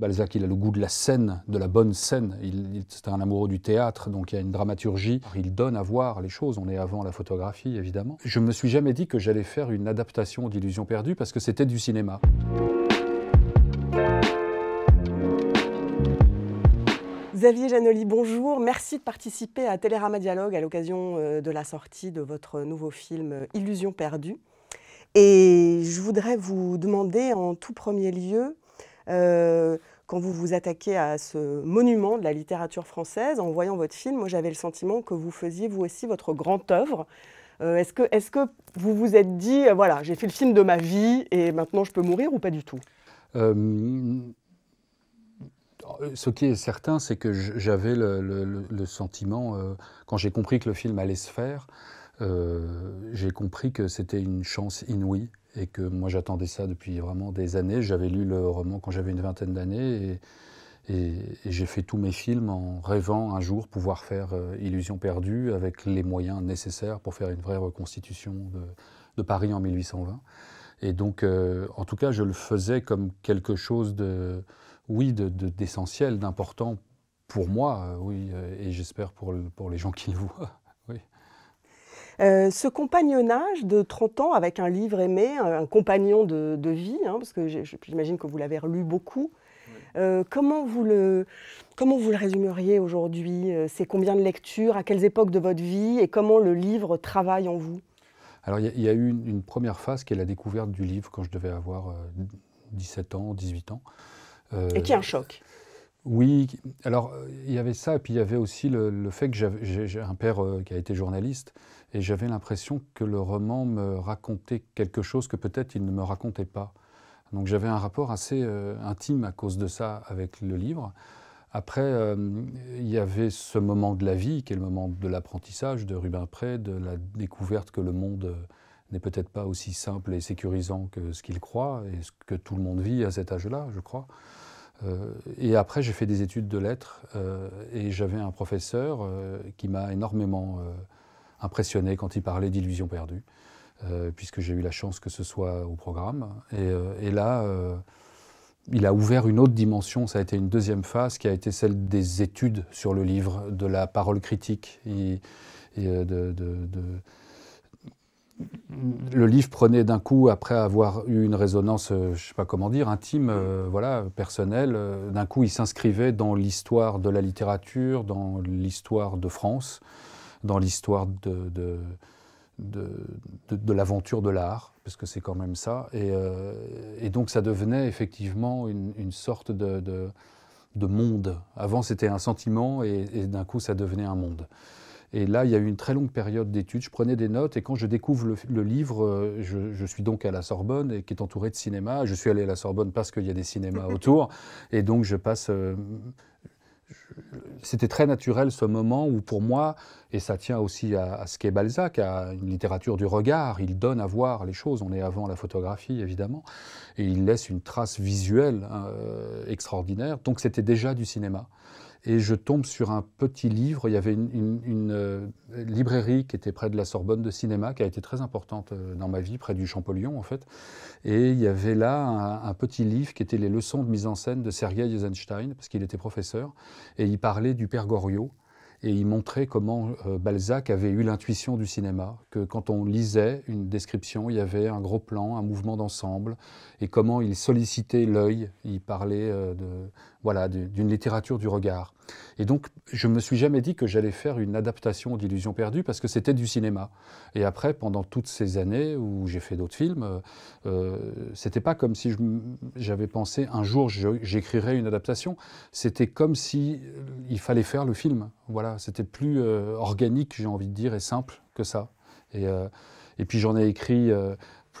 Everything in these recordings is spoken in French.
Balzac, il a le goût de la scène, de la bonne scène. Il, c'est un amoureux du théâtre, donc il y a une dramaturgie. Il donne à voir les choses. On est avant la photographie, évidemment. Je ne me suis jamais dit que j'allais faire une adaptation d'Illusion perdue parce que c'était du cinéma. Xavier Janoli, bonjour. Merci de participer à Télérama Dialogue à l'occasion euh, de la sortie de votre nouveau film euh, Illusion perdue. Et je voudrais vous demander en tout premier lieu euh, quand vous vous attaquez à ce monument de la littérature française, en voyant votre film, moi j'avais le sentiment que vous faisiez vous aussi votre grande œuvre. Euh, est-ce, que, est-ce que vous vous êtes dit, euh, voilà, j'ai fait le film de ma vie et maintenant je peux mourir ou pas du tout euh, Ce qui est certain, c'est que j'avais le sentiment, quand j'ai compris que le film allait se faire, j'ai compris que c'était une chance inouïe et que moi j'attendais ça depuis vraiment des années. J'avais lu le roman quand j'avais une vingtaine d'années et, j'ai fait tous mes films en rêvant un jour pouvoir faire euh, Illusion perdue avec les moyens nécessaires pour faire une vraie reconstitution de, Paris en 1820. Et donc, euh, en tout cas, je le faisais comme quelque chose de, oui, d'essentiel, d'important pour moi, euh, oui, et j'espère pour, pour les gens qui le voient. Euh, ce compagnonnage de 30 ans avec un livre aimé, un, compagnon de, vie, hein, parce que j'imagine que vous l'avez relu beaucoup, euh, comment, vous le, résumeriez aujourd'hui euh, C'est combien de lectures À quelles époques de votre vie Et comment le livre travaille en vous Alors, il y, a eu une, première phase qui est la découverte du livre quand je devais avoir 17 ans, 18 ans. et qui est un choc oui, alors euh, il y avait ça, et puis il y avait aussi le, fait que j'ai un père euh, qui a été journaliste, et j'avais l'impression que le roman me racontait quelque chose que peut-être il ne me racontait pas. Donc j'avais un rapport assez euh, intime à cause de ça avec le livre. Après, il y avait ce moment de la vie, qui est le moment de l'apprentissage de Rubin Pré, de la découverte que le monde n'est peut-être pas aussi simple et sécurisant que ce qu'il croit, et ce que tout le monde vit à cet âge-là, je crois. Euh, et après, j'ai fait des études de lettres euh, et j'avais un professeur euh, qui m'a énormément impressionné quand il parlait d'illusion perdue, puisque j'ai eu la chance que ce soit au programme. Et, là, il a ouvert une autre dimension. Ça a été une deuxième phase qui a été celle des études sur le livre, de la parole critique et, de, le livre prenait d'un coup, après avoir eu une résonance, euh, je sais pas comment dire, intime, euh, voilà, personnelle, euh, d'un coup il s'inscrivait dans l'histoire de la littérature, dans l'histoire de France, dans l'histoire de, l'aventure de l'art, parce que c'est quand même ça. Et, donc ça devenait effectivement une, sorte de, monde. Avant c'était un sentiment et d'un coup ça devenait un monde. Et là, il y a eu une très longue période d'études. Je prenais des notes et quand je découvre le, livre, euh, je, suis donc à la Sorbonne et qui est entouré de cinéma. Je suis allé à la Sorbonne parce qu'il y a des cinémas autour. Et donc, je passe. Euh, c'était très naturel ce moment où pour moi, et ça tient aussi à, ce qu'est Balzac, à une littérature du regard, il donne à voir les choses, on est avant la photographie évidemment, et il laisse une trace visuelle hein, euh, extraordinaire, donc c'était déjà du cinéma et je tombe sur un petit livre. Il y avait une, euh, librairie qui était près de la Sorbonne de cinéma, qui a été très importante euh, dans ma vie, près du Champollion en fait. Et il y avait là un, petit livre qui était les leçons de mise en scène de Sergei Eisenstein, parce qu'il était professeur, et il parlait du père Goriot et il montrait comment euh, Balzac avait eu l'intuition du cinéma, que quand on lisait une description, il y avait un gros plan, un mouvement d'ensemble, et comment il sollicitait l'œil. Il parlait de, voilà, d'une littérature du regard. Et donc, je me suis jamais dit que j'allais faire une adaptation d'Illusion perdue parce que c'était du cinéma. Et après, pendant toutes ces années où j'ai fait d'autres films, euh, euh c'était pas comme si j'avais pensé un jour j'écrirais une adaptation. C'était comme si euh, il fallait faire le film. Voilà, c'était plus euh, organique, j'ai envie de dire, et simple que ça. Et, et puis j'en ai écrit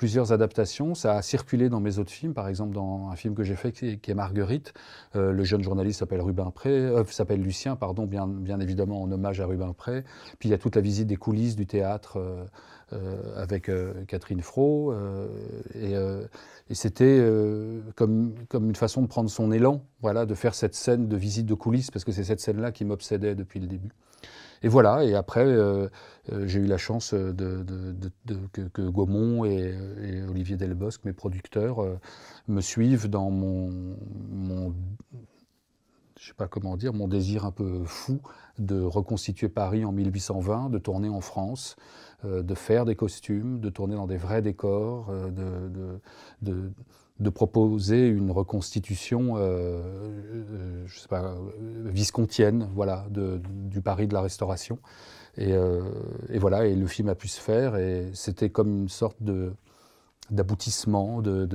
plusieurs adaptations. Ça a circulé dans mes autres films, par exemple dans un film que j'ai fait qui est, Marguerite. Euh, le jeune journaliste s'appelle euh, s'appelle Lucien, pardon, bien, évidemment en hommage à Rubin Puis il y a toute la visite des coulisses du théâtre euh, avec Catherine Fro. et, c'était comme, comme une façon de prendre son élan, voilà, de faire cette scène de visite de coulisses, parce que c'est cette scène-là qui m'obsédait depuis le début et voilà, et après, euh, euh, j'ai eu la chance euh, que, Gaumont et, Olivier Delbosque, mes producteurs, me suivent dans mon, je sais pas comment dire, mon désir un peu fou de reconstituer Paris en 1820, de tourner en France, de faire des costumes, de tourner dans des vrais décors, de de proposer une reconstitution, euh, euh, euh, viscontienne, voilà, du Paris de la Restauration. Et, voilà, et le film a pu se faire, et c'était comme une sorte de d'aboutissement, de,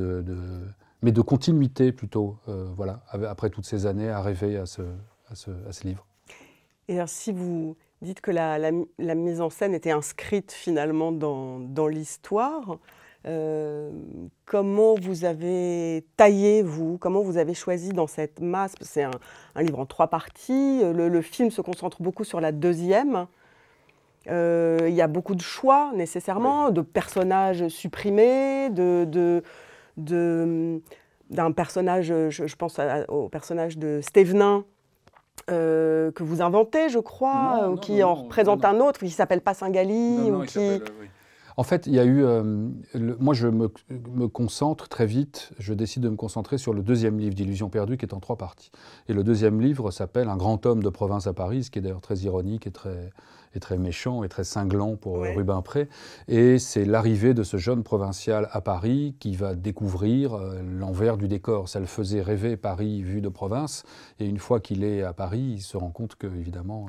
mais de continuité plutôt, voilà, après toutes ces années à rêver à ce, à ce, livre. Et si vous dites que la, mise en scène était inscrite finalement dans, dans l'histoire, euh, comment vous avez taillé, vous Comment vous avez choisi dans cette masse C'est un, livre en trois parties. Euh, le, film se concentre beaucoup sur la deuxième. Euh, il y a beaucoup de choix, nécessairement, de personnages supprimés, d'un personnage, je, pense au personnage de Stévenin, que vous inventez, je crois, ou qui en représente un autre, qui s'appelle pas Singali, ou qui... En fait, il y a eu. Euh, moi, je me, concentre très vite. Je décide de me concentrer sur le deuxième livre d'Illusion perdue, qui est en trois parties. Et le deuxième livre s'appelle Un grand homme de province à Paris, ce qui est d'ailleurs très ironique et très, et très méchant et très cinglant pour euh, ouais. Pré. Et c'est l'arrivée de ce jeune provincial à Paris qui va découvrir euh, l'envers du décor. Ça le faisait rêver Paris vu de province. Et une fois qu'il est à Paris, il se rend compte que, évidemment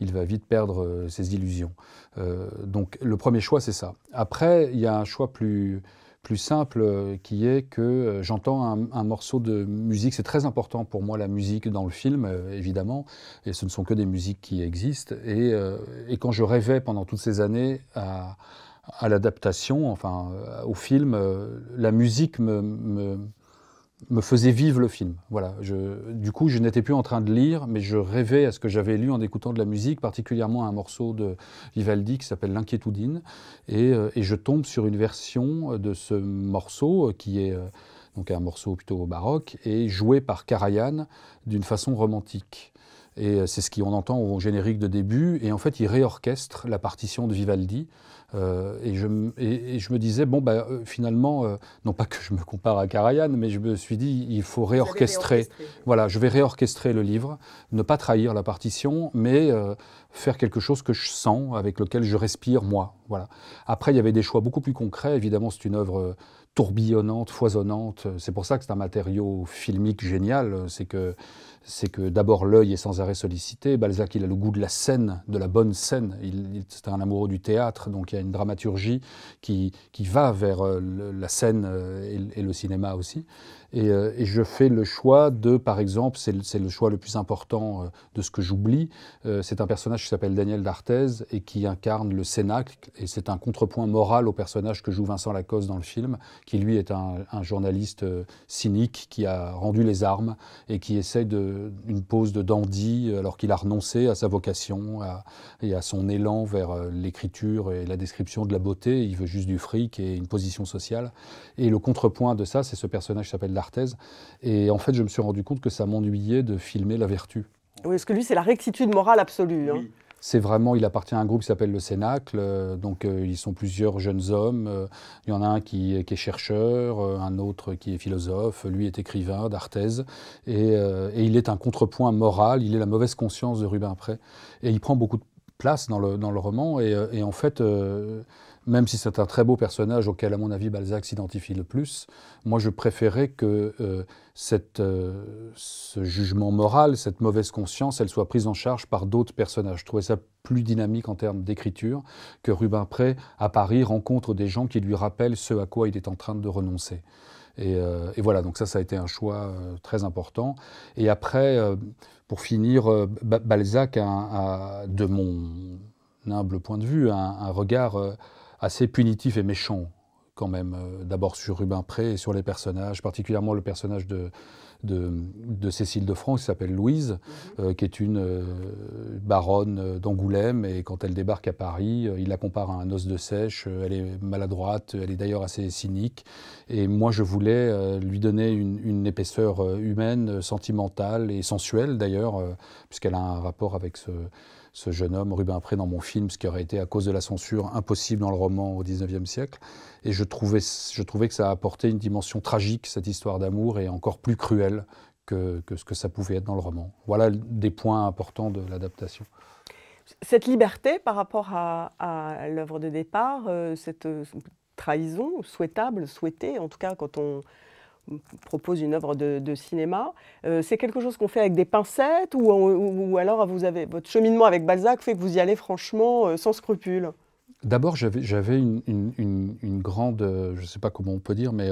il va vite perdre euh, ses illusions. Euh, donc le premier choix, c'est ça. Après, il y a un choix plus, plus simple euh, qui est que j'entends un, morceau de musique. C'est très important pour moi la musique dans le film, évidemment, et ce ne sont que des musiques qui existent. Et, quand je rêvais pendant toutes ces années à, l'adaptation, enfin au film, la musique me, me faisait vivre le film. Voilà. du coup, je n'étais plus en train de lire, mais je rêvais à ce que j'avais lu en écoutant de la musique, particulièrement un morceau de Vivaldi qui s'appelle l'inquietudine, euh, Et, je tombe sur une version euh, de ce morceau euh, qui est donc un morceau plutôt baroque et joué par Karajan d'une façon romantique. Et euh, c'est ce qu'on entend au générique de début. Et en fait, il réorchestre la partition de Vivaldi. Euh, et, je, je, me disais, bon, bah, euh, finalement, non pas que je me compare à Karajan, mais je me suis dit, il faut réorchestrer. Voilà, je vais réorchestrer le livre, ne pas trahir la partition, mais faire quelque chose que je sens, avec lequel je respire moi. Voilà. Après, il y avait des choix beaucoup plus concrets. Évidemment, c'est une œuvre tourbillonnante, foisonnante. C'est pour ça que c'est un matériau filmique génial. C'est que c'est que d'abord l'œil est sans arrêt sollicité. Balzac, il a le goût de la scène, de la bonne scène. Il, c'est un amoureux du théâtre, donc il y a une dramaturgie qui, qui va vers euh, la scène euh, et, le cinéma aussi. Euh, et, je fais le choix de, par exemple, c'est le, choix le plus important euh, de ce que j'oublie, euh, c'est un personnage qui s'appelle Daniel d'Arthez et qui incarne le Cénacle, et c'est un contrepoint moral au personnage que joue Vincent Lacoste dans le film, qui lui est un, journaliste cynique qui a rendu les armes et qui essaie de, une pose de dandy alors qu'il a renoncé à sa vocation et à son élan vers l'écriture et la description de la beauté, il veut juste du fric et une position sociale. Et le contrepoint de ça, c'est ce personnage qui s'appelle l'Arthez. Et en fait, je me suis rendu compte que ça m'ennuyait de filmer la vertu. Oui, ce que lui, c'est la rectitude morale absolue. Hein. c'est vraiment, il appartient à un groupe qui s'appelle le Cénacle, euh, donc euh, ils sont plusieurs jeunes hommes, euh, il y en a un qui, est chercheur, un autre qui est philosophe, lui est écrivain d'Arthez, et, il est un contrepoint moral, il est la mauvaise conscience de après et il prend beaucoup de place dans le, roman, et en fait même si c'est un très beau personnage auquel, à mon avis, Balzac s'identifie le plus, moi je préférais que euh, cette, euh, ce jugement moral, cette mauvaise conscience, elle soit prise en charge par d'autres personnages. Je trouvais ça plus dynamique en termes d'écriture, que Rubin à Paris, rencontre des gens qui lui rappellent ce à quoi il est en train de renoncer. Et, euh, voilà, donc ça, ça a été un choix très important. Et après, pour finir, Balzac a, de mon humble point de vue, un regard assez punitif et méchant quand même, euh, d'abord sur Rubin Pré et sur les personnages, particulièrement le personnage de, de, Cécile de France qui s'appelle Louise, mhm. euh, qui est une euh, baronne d'Angoulême et quand elle débarque à Paris, il la compare à un os de sèche, elle est maladroite, elle est d'ailleurs assez cynique et moi je voulais lui donner une, épaisseur humaine, sentimentale et sensuelle d'ailleurs, puisqu'elle a un rapport avec ce ce jeune homme, Rubin Pré, dans mon film, ce qui aurait été à cause de la censure impossible dans le roman au XIXe siècle. Et je trouvais, que ça apportait une dimension tragique, cette histoire d'amour, et encore plus cruelle que, ce que ça pouvait être dans le roman. Voilà des points importants de l'adaptation. Cette liberté par rapport à, l'œuvre de départ, euh, cette euh, trahison souhaitable, souhaitée, en tout cas quand on, propose une œuvre de, cinéma. Euh, c'est quelque chose qu'on fait avec des pincettes ou, alors vous avez votre cheminement avec Balzac fait que vous y allez franchement euh, sans scrupule D'abord, j'avais une, grande, euh, je ne sais pas comment on peut dire, mais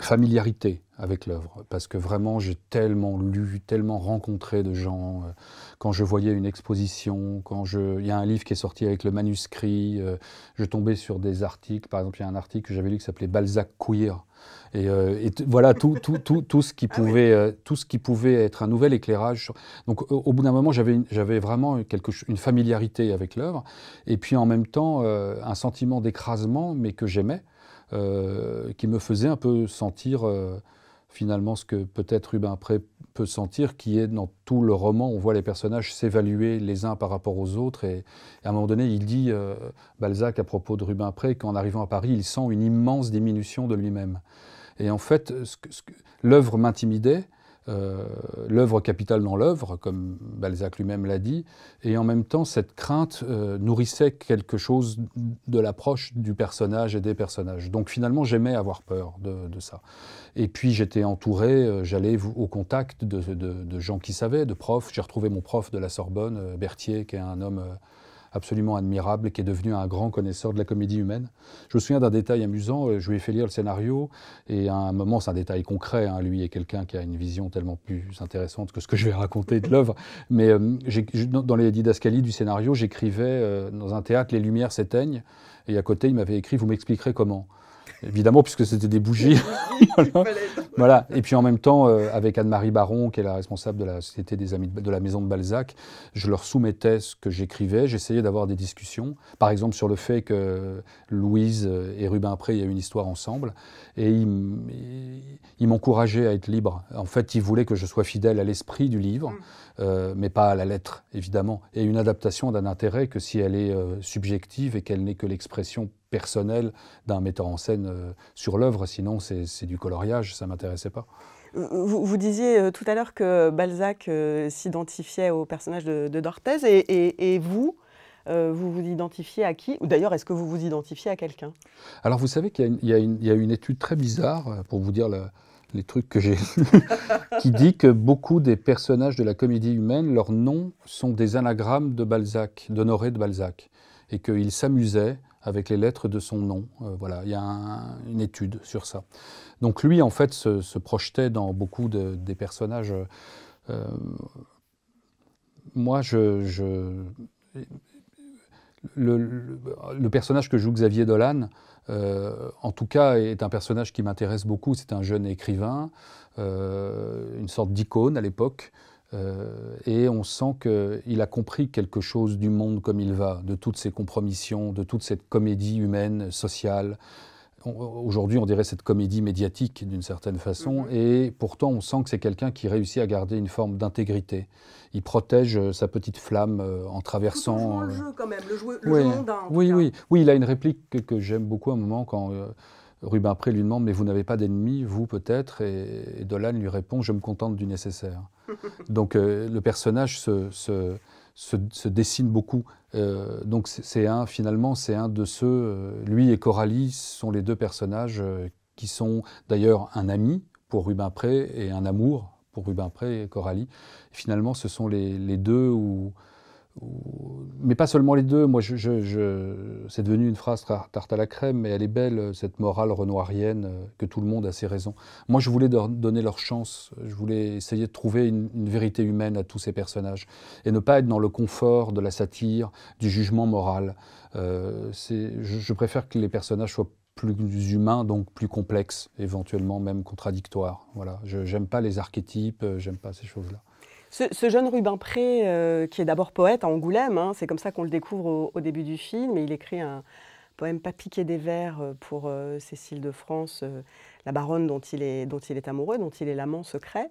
familiarité avec l'œuvre, parce que vraiment j'ai tellement lu, tellement rencontré de gens. Quand je voyais une exposition, quand je, il y a un livre qui est sorti avec le manuscrit, je tombais sur des articles. Par exemple, il y a un article que j'avais lu qui s'appelait Balzac queer. Et, euh, voilà, tout, tout, tout, tout, ce qui ah pouvait, euh, tout ce qui pouvait être un nouvel éclairage. Donc au, bout d'un moment, j'avais vraiment quelque, une familiarité avec l'œuvre, et puis en même temps, euh, un sentiment d'écrasement, mais que j'aimais, qui me faisait un peu sentir finalement ce que peut-être Rubin Pré peut sentir, qui est dans tout le roman, on voit les personnages s'évaluer les uns par rapport aux autres. Et, à un moment donné, il dit, Balzac, à propos de Rubin Pré, qu'en arrivant à Paris, il sent une immense diminution de lui-même. Et en fait, l'œuvre m'intimidait, euh, l'œuvre capitale dans l'œuvre, comme Balzac lui-même l'a dit, et en même temps, cette crainte euh, nourrissait quelque chose de l'approche du personnage et des personnages. Donc finalement, j'aimais avoir peur de, ça. Et puis j'étais entouré, euh, j'allais au contact de, de, gens qui savaient, de profs. J'ai retrouvé mon prof de la Sorbonne, Berthier, qui est un homme absolument admirable, qui est devenu un grand connaisseur de la comédie humaine. Je me souviens d'un détail amusant, euh, je lui ai fait lire le scénario, et à un moment, c'est un détail concret, hein, lui est quelqu'un qui a une vision tellement plus intéressante que ce que je vais raconter de l'œuvre, mais euh, dans les didascalies du scénario, j'écrivais euh, dans un théâtre, les lumières s'éteignent, et à côté, il m'avait écrit, vous m'expliquerez comment. Évidemment, puisque c'était des bougies, voilà. Et puis en même temps, euh, avec Anne-Marie Baron, qui est la responsable de la Société des Amis de, la Maison de Balzac, je leur soumettais ce que j'écrivais. J'essayais d'avoir des discussions, par exemple sur le fait que Louise et Rubin Pré, il y a une histoire ensemble. Et ils, m'encourageaient à être libre. En fait, ils voulaient que je sois fidèle à l'esprit du livre, mm. euh, mais pas à la lettre, évidemment. Et une adaptation d'un intérêt que si elle est euh, subjective et qu'elle n'est que l'expression personnelle d'un metteur en scène sur l'œuvre, sinon c'est du, coloriage, ça ne m'intéressait pas. Vous, disiez euh, tout à l'heure que Balzac euh, s'identifiait au personnage de, de et, vous, euh, vous vous identifiez à qui Ou d'ailleurs, est-ce que vous vous identifiez à quelqu'un Alors, vous savez qu'il y, a une étude très bizarre, pour vous dire les trucs que j'ai lus, qui dit que beaucoup des personnages de la comédie humaine, leurs noms sont des anagrammes de Balzac, d'Honoré de Balzac, et qu'ils s'amusait avec les lettres de son nom. Euh, voilà, il y a une étude sur ça. Donc lui, en fait, se, projetait dans beaucoup de, des personnages. Euh, moi, le, personnage que joue Xavier Dolan, euh, en tout cas, est un personnage qui m'intéresse beaucoup. C'est un jeune écrivain, une sorte d'icône à l'époque. Euh, et on sent qu'il a compris quelque chose du monde comme il va, de toutes ces compromissions, de toute cette comédie humaine, sociale. Aujourd'hui, on dirait cette comédie médiatique d'une certaine façon, mhm. et pourtant on sent que c'est quelqu'un qui réussit à garder une forme d'intégrité. Il protège euh, sa petite flamme euh, en traversant. le jeu quand même, le, jeu, le oui, mondain, oui, oui, oui, il a une réplique que, que j'aime beaucoup à un moment quand Rubin lui demande Mais vous n'avez pas d'ennemis, vous peut-être et, Dolan lui répond Je me contente du nécessaire. donc euh, le personnage se, se, dessine beaucoup. Euh, donc c'est un, finalement, c'est un de ceux. Euh, lui et Coralie sont les deux personnages qui sont d'ailleurs un ami pour Rubin Pré et un amour pour Rubin Pré et Coralie. finalement, ce sont les, les deux où mais pas seulement les deux. Moi, je, c'est devenu une phrase tarte à la crème, mais elle est belle, euh, cette morale renoirienne, euh, que tout le monde a ses raisons. Moi, je voulais donner leur chance. Je voulais essayer de trouver une, vérité humaine à tous ces personnages et ne pas être dans le confort de la satire, du jugement moral. Euh, je, préfère que les personnages soient plus humains, donc plus complexes, éventuellement même contradictoires. Voilà, je n'aime pas les archétypes, j'aime pas ces choses-là. Ce, jeune Rubin Pré, euh, qui est d'abord poète à Angoulême, hein, c'est comme ça qu'on le découvre au, début du film, et il écrit un poème pas piqué des vers euh, pour euh, Cécile de France, la baronne dont il, est, amoureux, dont il est l'amant secret.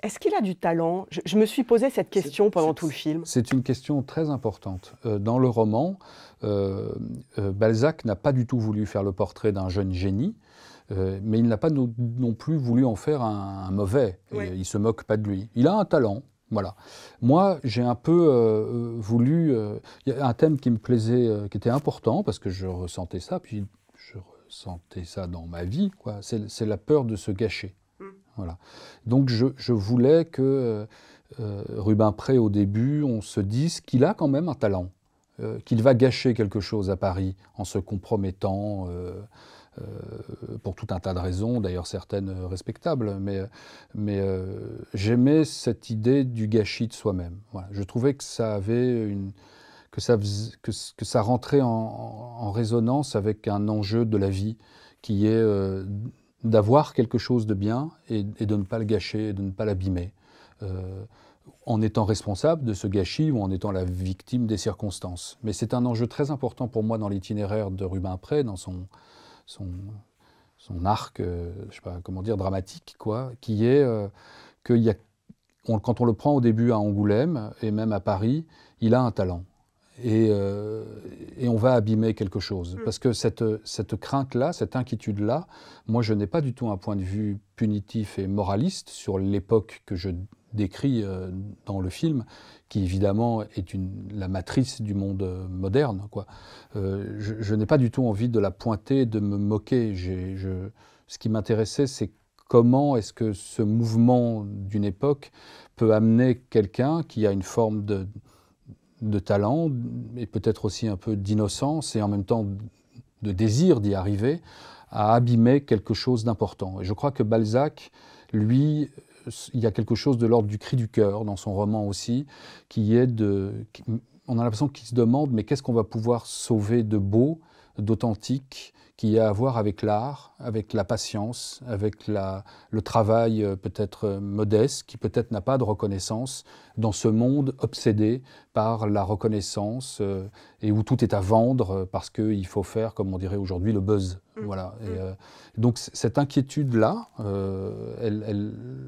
Est-ce qu'il a du talent je, me suis posé cette question pendant tout le film. C'est une question très importante. dans le roman, Balzac n'a pas du tout voulu faire le portrait d'un jeune génie. Euh, mais il n'a pas non, plus voulu en faire un, mauvais. Il se moque pas de lui. Il a un talent. Voilà. Moi, j'ai un peu euh, euh, voulu. Il y a un thème qui me plaisait, qui était important, parce que je ressentais ça, puis je ressentais ça dans ma vie, C'est la peur de se gâcher. Mm. Voilà. Donc, je, voulais que Rubin Pré, au début, on se dise qu'il a quand même un talent. qu'il va gâcher quelque chose à Paris en se compromettant. Euh, pour tout un tas de raisons, d'ailleurs certaines euh, respectables, mais, euh, j'aimais cette idée du gâchis de soi-même. Je trouvais que ça avait une, que que, ça rentrait en, résonance avec un enjeu de la vie qui est d'avoir quelque chose de bien et, de ne pas le gâcher, de ne pas l'abîmer, en étant responsable de ce gâchis ou en étant la victime des circonstances. Mais c'est un enjeu très important pour moi dans l'itinéraire de Pré, dans son, son, arc, euh, je sais pas comment dire, dramatique, quoi, qui est euh, que y a, quand on le prend au début à Angoulême et même à Paris, il a un talent. Et, euh, on va abîmer quelque chose. Mm. Parce que cette, cette crainte-là, cette inquiétude-là, moi je n'ai pas du tout un point de vue punitif et moraliste sur l'époque que je décrit euh, dans le film, qui évidemment est une, la matrice du monde euh, moderne. Quoi. Euh, je, n'ai pas du tout envie de la pointer, de me moquer. ce qui m'intéressait, c'est comment est-ce que ce mouvement d'une époque peut amener quelqu'un qui a une forme de, de talent et peut-être aussi un peu d'innocence et en même temps de désir d'y arriver, à abîmer quelque chose d'important. Et je crois que Balzac, lui, il y a quelque chose de l'ordre du cri du cœur dans son roman aussi, qui est de. on a l'impression qu'il se demande, mais qu'est-ce qu'on va pouvoir sauver de beau, d'authentique, qui a à voir avec l'art, avec la patience, avec le travail euh, peut-être euh, modeste, qui peut-être n'a pas de reconnaissance dans ce monde obsédé par la reconnaissance euh, et où tout est à vendre parce qu'il faut faire, comme on dirait aujourd'hui, le buzz. Mm. Voilà. Mm. donc cette inquiétude-là,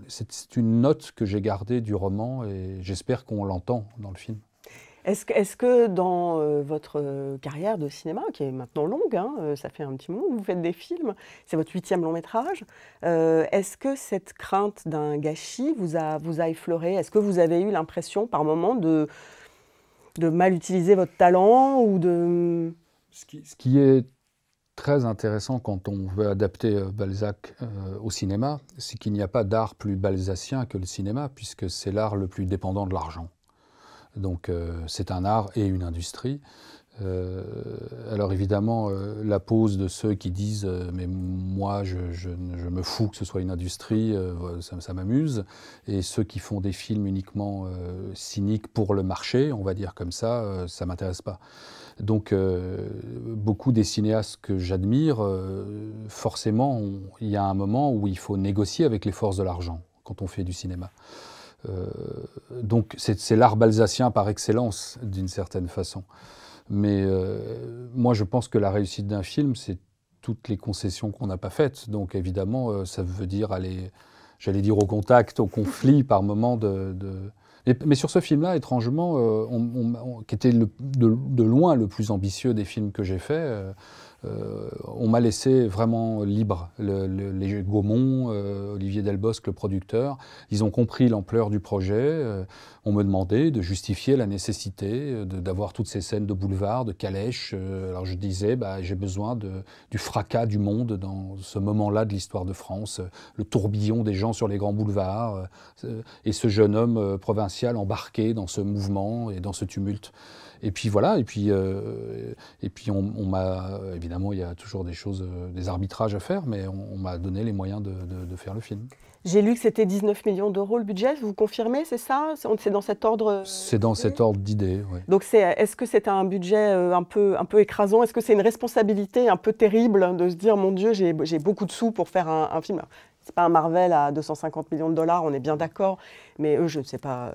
c'est une note que j'ai gardée du roman et j'espère qu'on l'entend dans le film. Est-ce que, dans euh, votre euh, carrière de cinéma, qui est maintenant longue, hein, euh, ça fait un petit moment, vous faites des films, c'est votre huitième long métrage, est-ce que cette crainte d'un gâchis vous a, effleuré Est-ce que vous avez eu l'impression par moment de, mal utiliser votre talent ou de... Ce qui, ce qui est très intéressant quand on veut adapter Balzac au cinéma, c'est qu'il n'y a pas d'art plus balzacien que le cinéma, puisque c'est l'art le plus dépendant de l'argent. Donc euh, c'est un art et une industrie. Euh, alors évidemment, euh, la pose de ceux qui disent mais moi je, me fous que ce soit une industrie, ça, ça m'amuse », et ceux qui font des films uniquement cyniques pour le marché, on va dire comme ça, ça ne m'intéresse pas. Donc beaucoup des cinéastes que j'admire, forcément, il y a un moment où il faut négocier avec les forces de l'argent quand on fait du cinéma. Euh, donc c'est l'art balsacien par excellence, d'une certaine façon. Mais euh, moi, je pense que la réussite d'un film, c'est toutes les concessions qu'on n'a pas faites. Donc évidemment, euh, ça veut dire aller, j'allais dire au contact, au conflit par moment de, mais, sur ce film-là, étrangement, on, qui était de, loin le plus ambitieux des films que j'ai fait, euh, on m'a laissé vraiment libre. les Gaumont, euh, Olivier Delbosque, le producteur, ils ont compris l'ampleur du projet. Euh, on me demandait de justifier la nécessité d'avoir toutes ces scènes de boulevard, de calèche. alors je disais, bah, j'ai besoin du fracas du monde dans ce moment-là de l'histoire de France, le tourbillon des gens sur les grands boulevards, et ce jeune homme provincial embarqué dans ce mouvement et dans ce tumulte. Et puis voilà, et puis, euh, et puis on, m'a. Évidemment, il y a toujours des choses, euh, des arbitrages à faire, mais on, m'a donné les moyens de, faire le film. J'ai lu que c'était 19 millions d'euros le budget, vous confirmez, c'est ça C'est dans cet ordre C'est dans cet ordre euh, d'idées, oui. Donc est-ce que c'est un budget un peu, un peu écrasant Est-ce que c'est une responsabilité un peu terrible de se dire, mon Dieu, j'ai beaucoup de sous pour faire un, un film c'est pas un Marvel à 250 millions de dollars, on est bien d'accord, mais eux, je ne sais pas euh,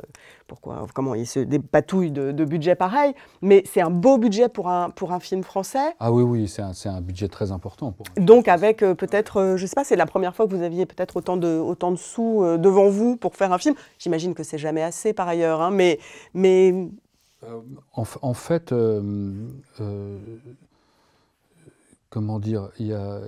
pourquoi, comment ils se dépatouillent de, de budget pareil, mais c'est un beau budget pour un, pour un film français. Ah oui, oui, c'est un, un, budget très important. Donc avec euh, peut-être, euh, je ne sais pas, c'est la première fois que vous aviez peut-être autant de, autant de sous devant vous pour faire un film. J'imagine que c'est jamais assez par ailleurs, hein, mais... mais... En, en, fait, comment dire, il y a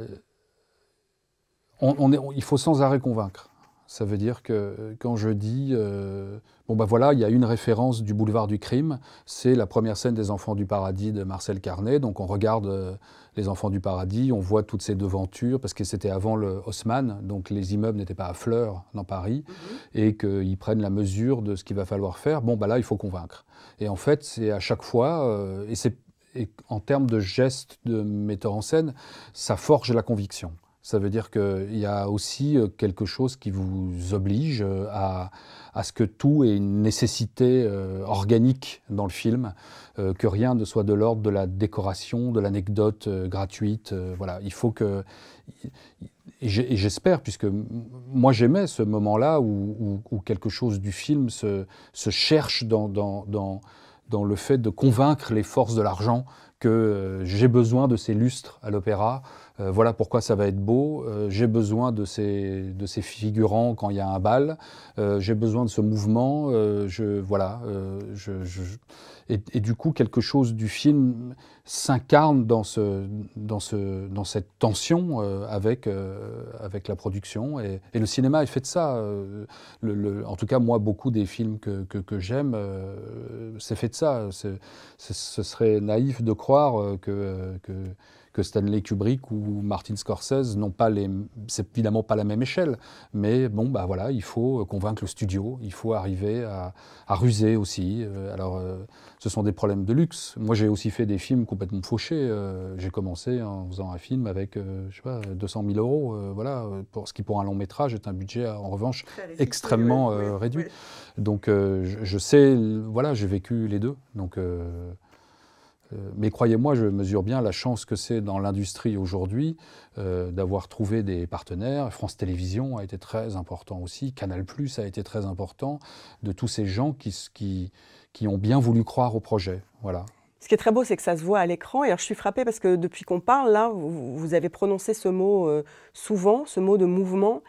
il faut sans arrêt convaincre. Ça veut dire que quand je dis, euh, bon ben voilà, il y a une référence du boulevard du crime, c'est la première scène des Enfants du paradis de Marcel Carnet. Donc on regarde euh, les Enfants du paradis, on voit toutes ces devantures, parce que c'était avant le Haussmann, donc les immeubles n'étaient pas à fleurs dans Paris, mhm. et qu'ils prennent la mesure de ce qu'il va falloir faire. Bon ben là, il faut convaincre. Et en fait, c'est à chaque fois, euh, et c'est en termes de gestes de metteur en scène, ça forge la conviction. Ça veut dire qu'il y a aussi euh, quelque chose qui vous oblige euh, à, ce que tout ait une nécessité euh, organique dans le film, que rien ne soit de l'ordre de la décoration, de l'anecdote gratuite. il faut que. j'espère, puisque moi j'aimais ce moment-là où, quelque chose du film se, cherche dans le fait de convaincre les forces de l'argent que j'ai besoin de ces lustres à l'opéra. Euh, voilà pourquoi ça va être beau, euh, j'ai besoin de ces, de ces figurants quand il y a un bal, euh, j'ai besoin de ce mouvement, je, voilà, et, du coup quelque chose du film s'incarne dans, ce, dans, ce, dans cette tension avec, avec la production, et, le cinéma est fait de ça, en tout cas moi beaucoup des films que, j'aime, c'est fait de ça, ce serait naïf de croire que, que que Stanley Kubrick ou Martin Scorsese n'ont pas les. C'est évidemment pas la même échelle, mais bon, bah voilà, il faut convaincre le studio, il faut arriver à, ruser aussi. Euh, alors, euh, ce sont des problèmes de luxe. Moi, j'ai aussi fait des films complètement fauchés. Euh, j'ai commencé en faisant un film avec, je sais pas, 200 000 euros, voilà, pour, ce qui pour un long métrage est un budget en revanche extrêmement réduit. Donc, je, je, sais, voilà, j'ai vécu les deux. Donc. Euh, mais croyez-moi, je mesure bien la chance que c'est dans l'industrie aujourd'hui euh, d'avoir trouvé des partenaires. France Télévisions a été très important aussi, Canal Plus a été très important, de tous ces gens qui, ont bien voulu croire au projet. Voilà. Ce qui est très beau, c'est que ça se voit à l'écran. Et je suis frappée parce que depuis qu'on parle, là, vous, avez prononcé ce mot euh, souvent, ce mot de mouvement.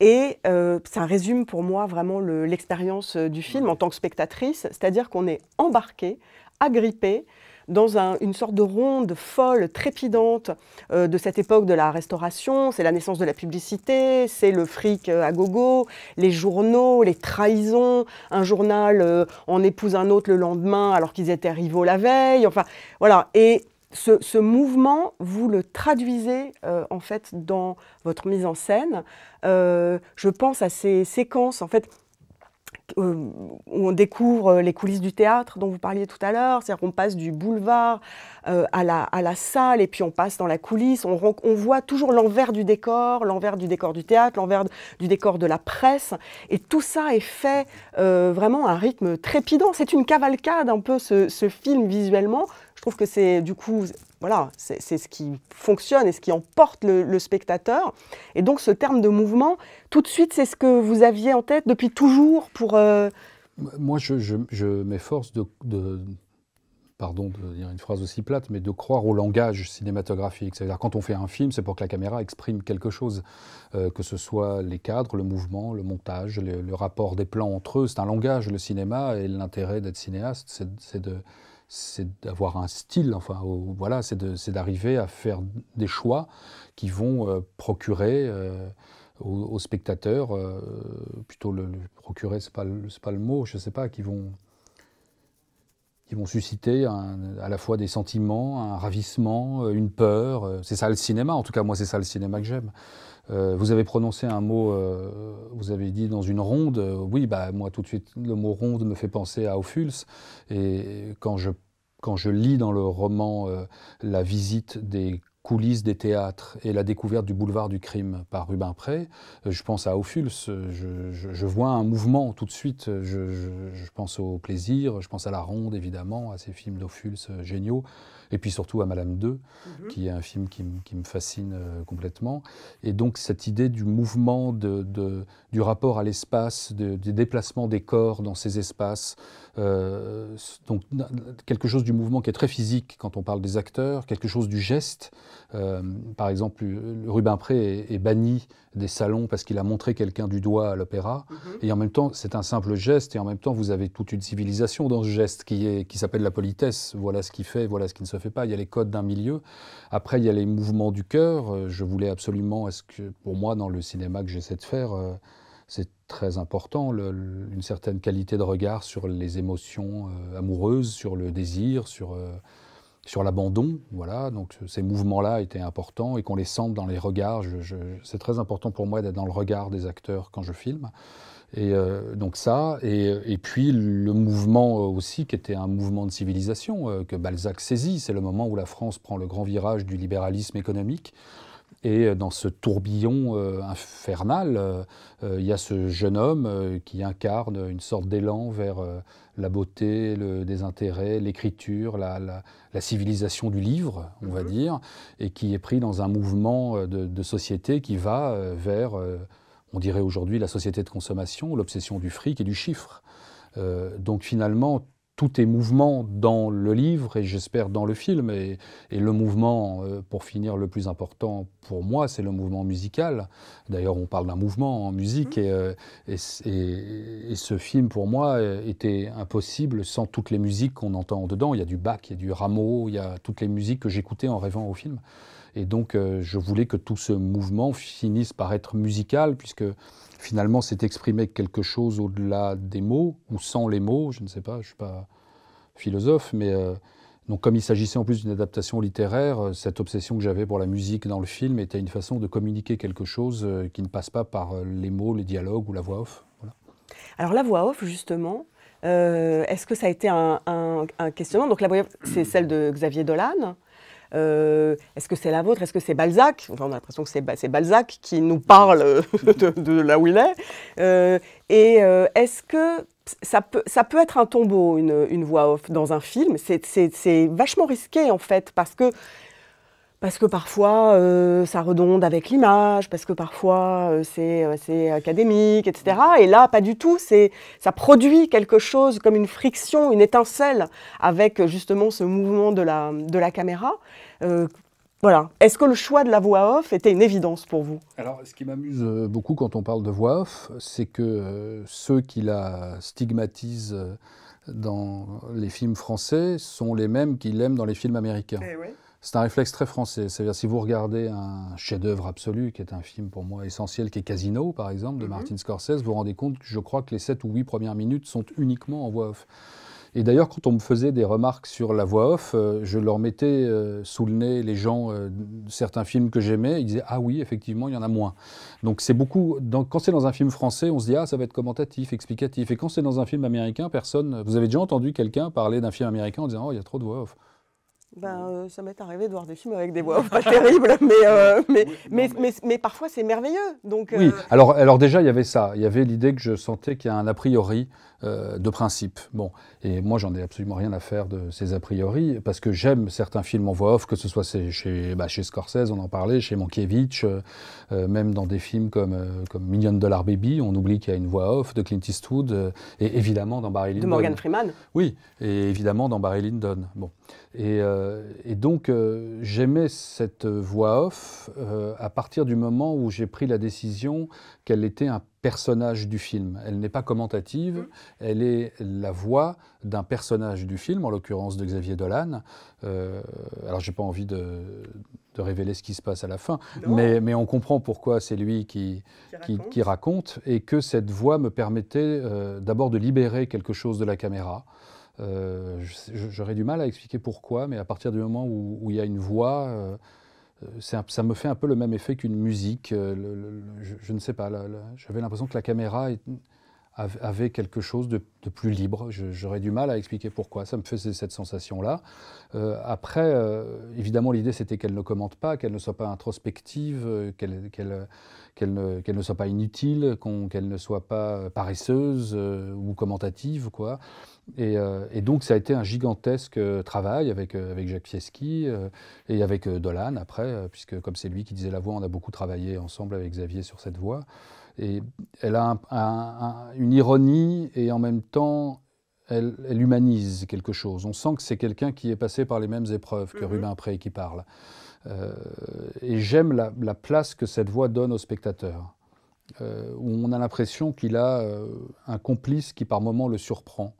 Et ça résume pour moi vraiment l'expérience du film en tant que spectatrice, c'est-à-dire qu'on est embarqué, agrippé dans une sorte de ronde folle, trépidante euh, de cette époque de la restauration. C'est la naissance de la publicité, c'est le fric euh, à gogo, les journaux, les trahisons, un journal euh, en épouse un autre le lendemain alors qu'ils étaient rivaux la veille. Enfin, voilà. Et ce, mouvement, vous le traduisez en fait dans votre mise en scène. je pense à ces séquences en fait euh, on découvre euh, les coulisses du théâtre dont vous parliez tout à l'heure, c'est-à-dire qu'on passe du boulevard euh, à, la, à, la, salle et puis on passe dans la coulisse, on, on voit toujours l'envers du décor, l'envers du décor du théâtre, l'envers du décor de la presse, et tout ça est fait vraiment à un rythme trépidant, c'est une cavalcade un peu ce, ce film visuellement, je trouve que c'est du coup voilà, c'est ce qui fonctionne et ce qui emporte le, spectateur. Et donc ce terme de mouvement, tout de suite, c'est ce que vous aviez en tête depuis toujours pour... Euh, moi, je, m'efforce de, pardon de dire une phrase aussi plate, mais de croire au langage cinématographique. C'est-à-dire quand on fait un film, c'est pour que la caméra exprime quelque chose, euh, que ce soit les cadres, le mouvement, le montage, le rapport des plans entre eux. C'est un langage, le cinéma, et l'intérêt d'être cinéaste, c'est de c'est d'avoir un style, enfin voilà, c'est d'arriver à faire des choix qui vont euh, procurer euh, aux, spectateurs, euh, plutôt le, procurer, c'est pas, pas le mot, je sais pas, qui vont susciter à la fois des sentiments, un ravissement, une peur. C'est ça le cinéma, en tout cas moi c'est ça le cinéma que j'aime. Euh, vous avez prononcé un mot, euh, vous avez dit dans une ronde, euh, oui, bah, moi tout de suite, le mot ronde me fait penser à Ophuls. Et quand je, quand je lis dans le roman la visite des coulisses des théâtres et la découverte du boulevard du crime par Rubin Pré, euh, je pense à Ophuls, je, je, vois un mouvement tout de suite, je, pense au plaisir, je pense à La Ronde évidemment, à ces films d'Ophuls euh, géniaux, et puis surtout à Madame 2, mhm. qui est un film qui, me fascine euh, complètement. Et donc cette idée du mouvement, de, du rapport à l'espace, des déplacements des corps dans ces espaces, donc quelque chose du mouvement qui est très physique quand on parle des acteurs, quelque chose du geste. Euh, par exemple, euh, Rubempré est, est, banni des salons parce qu'il a montré quelqu'un du doigt à l'opéra. Mhm. Et en même temps, c'est un simple geste. Et en même temps, vous avez toute une civilisation dans ce geste qui, est, qui s'appelle la politesse. Voilà ce qui fait, voilà ce qui ne se fait pas. Il y a les codes d'un milieu. Après, il y a les mouvements du cœur. Euh, je voulais absolument, pour moi, dans le cinéma que j'essaie de faire, c'est très important, une certaine qualité de regard sur les émotions amoureuses, sur le désir, sur sur l'abandon. Voilà, donc ces mouvements-là étaient importants et qu'on les sente dans les regards. c'est très important pour moi d'être dans le regard des acteurs quand je filme. Et euh, donc ça, et, puis le mouvement euh, aussi qui était un mouvement de civilisation euh, que Balzac saisit, c'est le moment où la France prend le grand virage du libéralisme économique. Et dans ce tourbillon infernal, il y a ce jeune homme qui incarne une sorte d'élan vers la beauté, le désintérêt, l'écriture, la, civilisation du livre, on va mhm. dire, et qui est pris dans un mouvement euh, de, société qui va euh, vers, euh, on dirait aujourd'hui, la société de consommation, l'obsession du fric et du chiffre. donc finalement, tout est mouvement dans le livre et j'espère dans le film. Et, le mouvement, euh, pour finir, le plus important pour moi, c'est le mouvement musical. D'ailleurs, on parle d'un mouvement en musique mmh. euh, et, ce film, pour moi, euh, était impossible sans toutes les musiques qu'on entend dedans. Il y a du Bach, il y a du Rameau, il y a toutes les musiques que j'écoutais en rêvant au film. Et donc, euh, je voulais que tout ce mouvement finisse par être musical, puisque finalement, c'est exprimer quelque chose au-delà des mots, ou sans les mots, je ne sais pas, je ne suis pas philosophe, mais euh, donc comme il s'agissait en plus d'une adaptation littéraire, euh, cette obsession que j'avais pour la musique dans le film était une façon de communiquer quelque chose qui ne passe pas par les mots, les dialogues ou la voix off. Voilà. Alors la voix off, justement, est-ce que ça a été un, un questionnement Donc la voix off, c'est celle de Xavier Dolan. Euh, est-ce que c'est la vôtre Est-ce que c'est Balzac enfin, On a l'impression que c'est Balzac qui nous parle de, là où il est. Euh, et euh, est-ce que ça peut, ça peut être un tombeau, une, une voix off dans un film C'est vachement risqué en fait, parce que parce que parfois euh, ça redonde avec l'image, parce que parfois euh, euh, c'est, académique, etc. Et là, pas du tout, ça produit quelque chose comme une friction, une étincelle avec justement ce mouvement de la, caméra. voilà. Est-ce que le choix de la voix off était une évidence pour vous Alors, ce qui m'amuse beaucoup quand on parle de voix off, c'est que ceux qui la stigmatisent dans les films français sont les mêmes qui l'aiment dans les films américains. Eh c'est un réflexe très français. C'est-à-dire, si vous regardez un chef-d'œuvre absolu, qui est un film pour moi essentiel, qui est Casino, par exemple, de mhm. Martin Scorsese, vous vous rendez compte que je crois que les 7 ou 8 premières minutes sont uniquement en voix off. Et d'ailleurs, quand on me faisait des remarques sur la voix off, euh, je leur mettais euh, sous le nez les gens, euh, certains films que j'aimais, ils disaient Ah oui, effectivement, il y en a moins. Donc c'est beaucoup. quand c'est dans un film français, on se dit Ah, ça va être commentatif, explicatif. Et quand c'est dans un film américain, personne. Vous avez déjà entendu quelqu'un parler d'un film américain en disant Oh, il y a trop de voix off. Ben, euh, ça m'est arrivé de voir des films avec des voix pas terribles, mais, euh, mais, mais, mais, parfois c'est merveilleux. Donc, oui, euh, alors, alors déjà il y avait ça, il y avait l'idée que je sentais qu'il y a un a priori de principe. Bon, et moi j'en ai absolument rien à faire de ces a priori, parce que j'aime certains films en voix off, que ce soit chez, bah, Scorsese, on en parlait, chez Mankiewicz, même dans des films comme, comme Million Dollar Baby, on oublie qu'il y a une voix off de Clint Eastwood, et évidemment dans Barry Lyndon. De Morgan Freeman Oui, et évidemment dans Barry Lyndon. Bon. Euh, et, donc, euh, j'aimais cette voix off euh, à partir du moment où j'ai pris la décision qu'elle était un personnage du film. Elle n'est pas commentative, mm. elle est la voix d'un personnage du film, en l'occurrence de Xavier Dolan. Alors, alors, n'ai pas envie de, révéler ce qui se passe à la fin, mais, on comprend pourquoi c'est lui qui, raconte. et que cette voix me permettait d'abord de libérer quelque chose de la caméra. Euh, j'aurais du mal à expliquer pourquoi, mais à partir du moment où, il y a une voix, euh, euh, ça me fait un peu le même effet qu'une musique. je, ne sais pas, j'avais l'impression que la caméra est, avait quelque chose de, plus libre. J'aurais du mal à expliquer pourquoi. Ça me faisait cette sensation-là. Euh, après, euh, évidemment, l'idée c'était qu'elle ne commente pas, qu'elle ne soit pas introspective, euh, qu'elle ne, soit pas inutile, qu'elle ne soit pas paresseuse ou commentative, quoi. Et, donc ça a été un gigantesque travail avec, avec Jacques Fieschi et avec Dolan après, puisque comme c'est lui qui disait la voix, on a beaucoup travaillé ensemble avec Xavier sur cette voix elle a une ironie et en même temps, elle, humanise quelque chose. On sent que c'est quelqu'un qui est passé par les mêmes épreuves que mhm. Rubin Pré qui parle. Euh, et j'aime la, place que cette voix donne au spectateur, euh, où on a l'impression qu'il a euh, un complice qui par moments le surprend.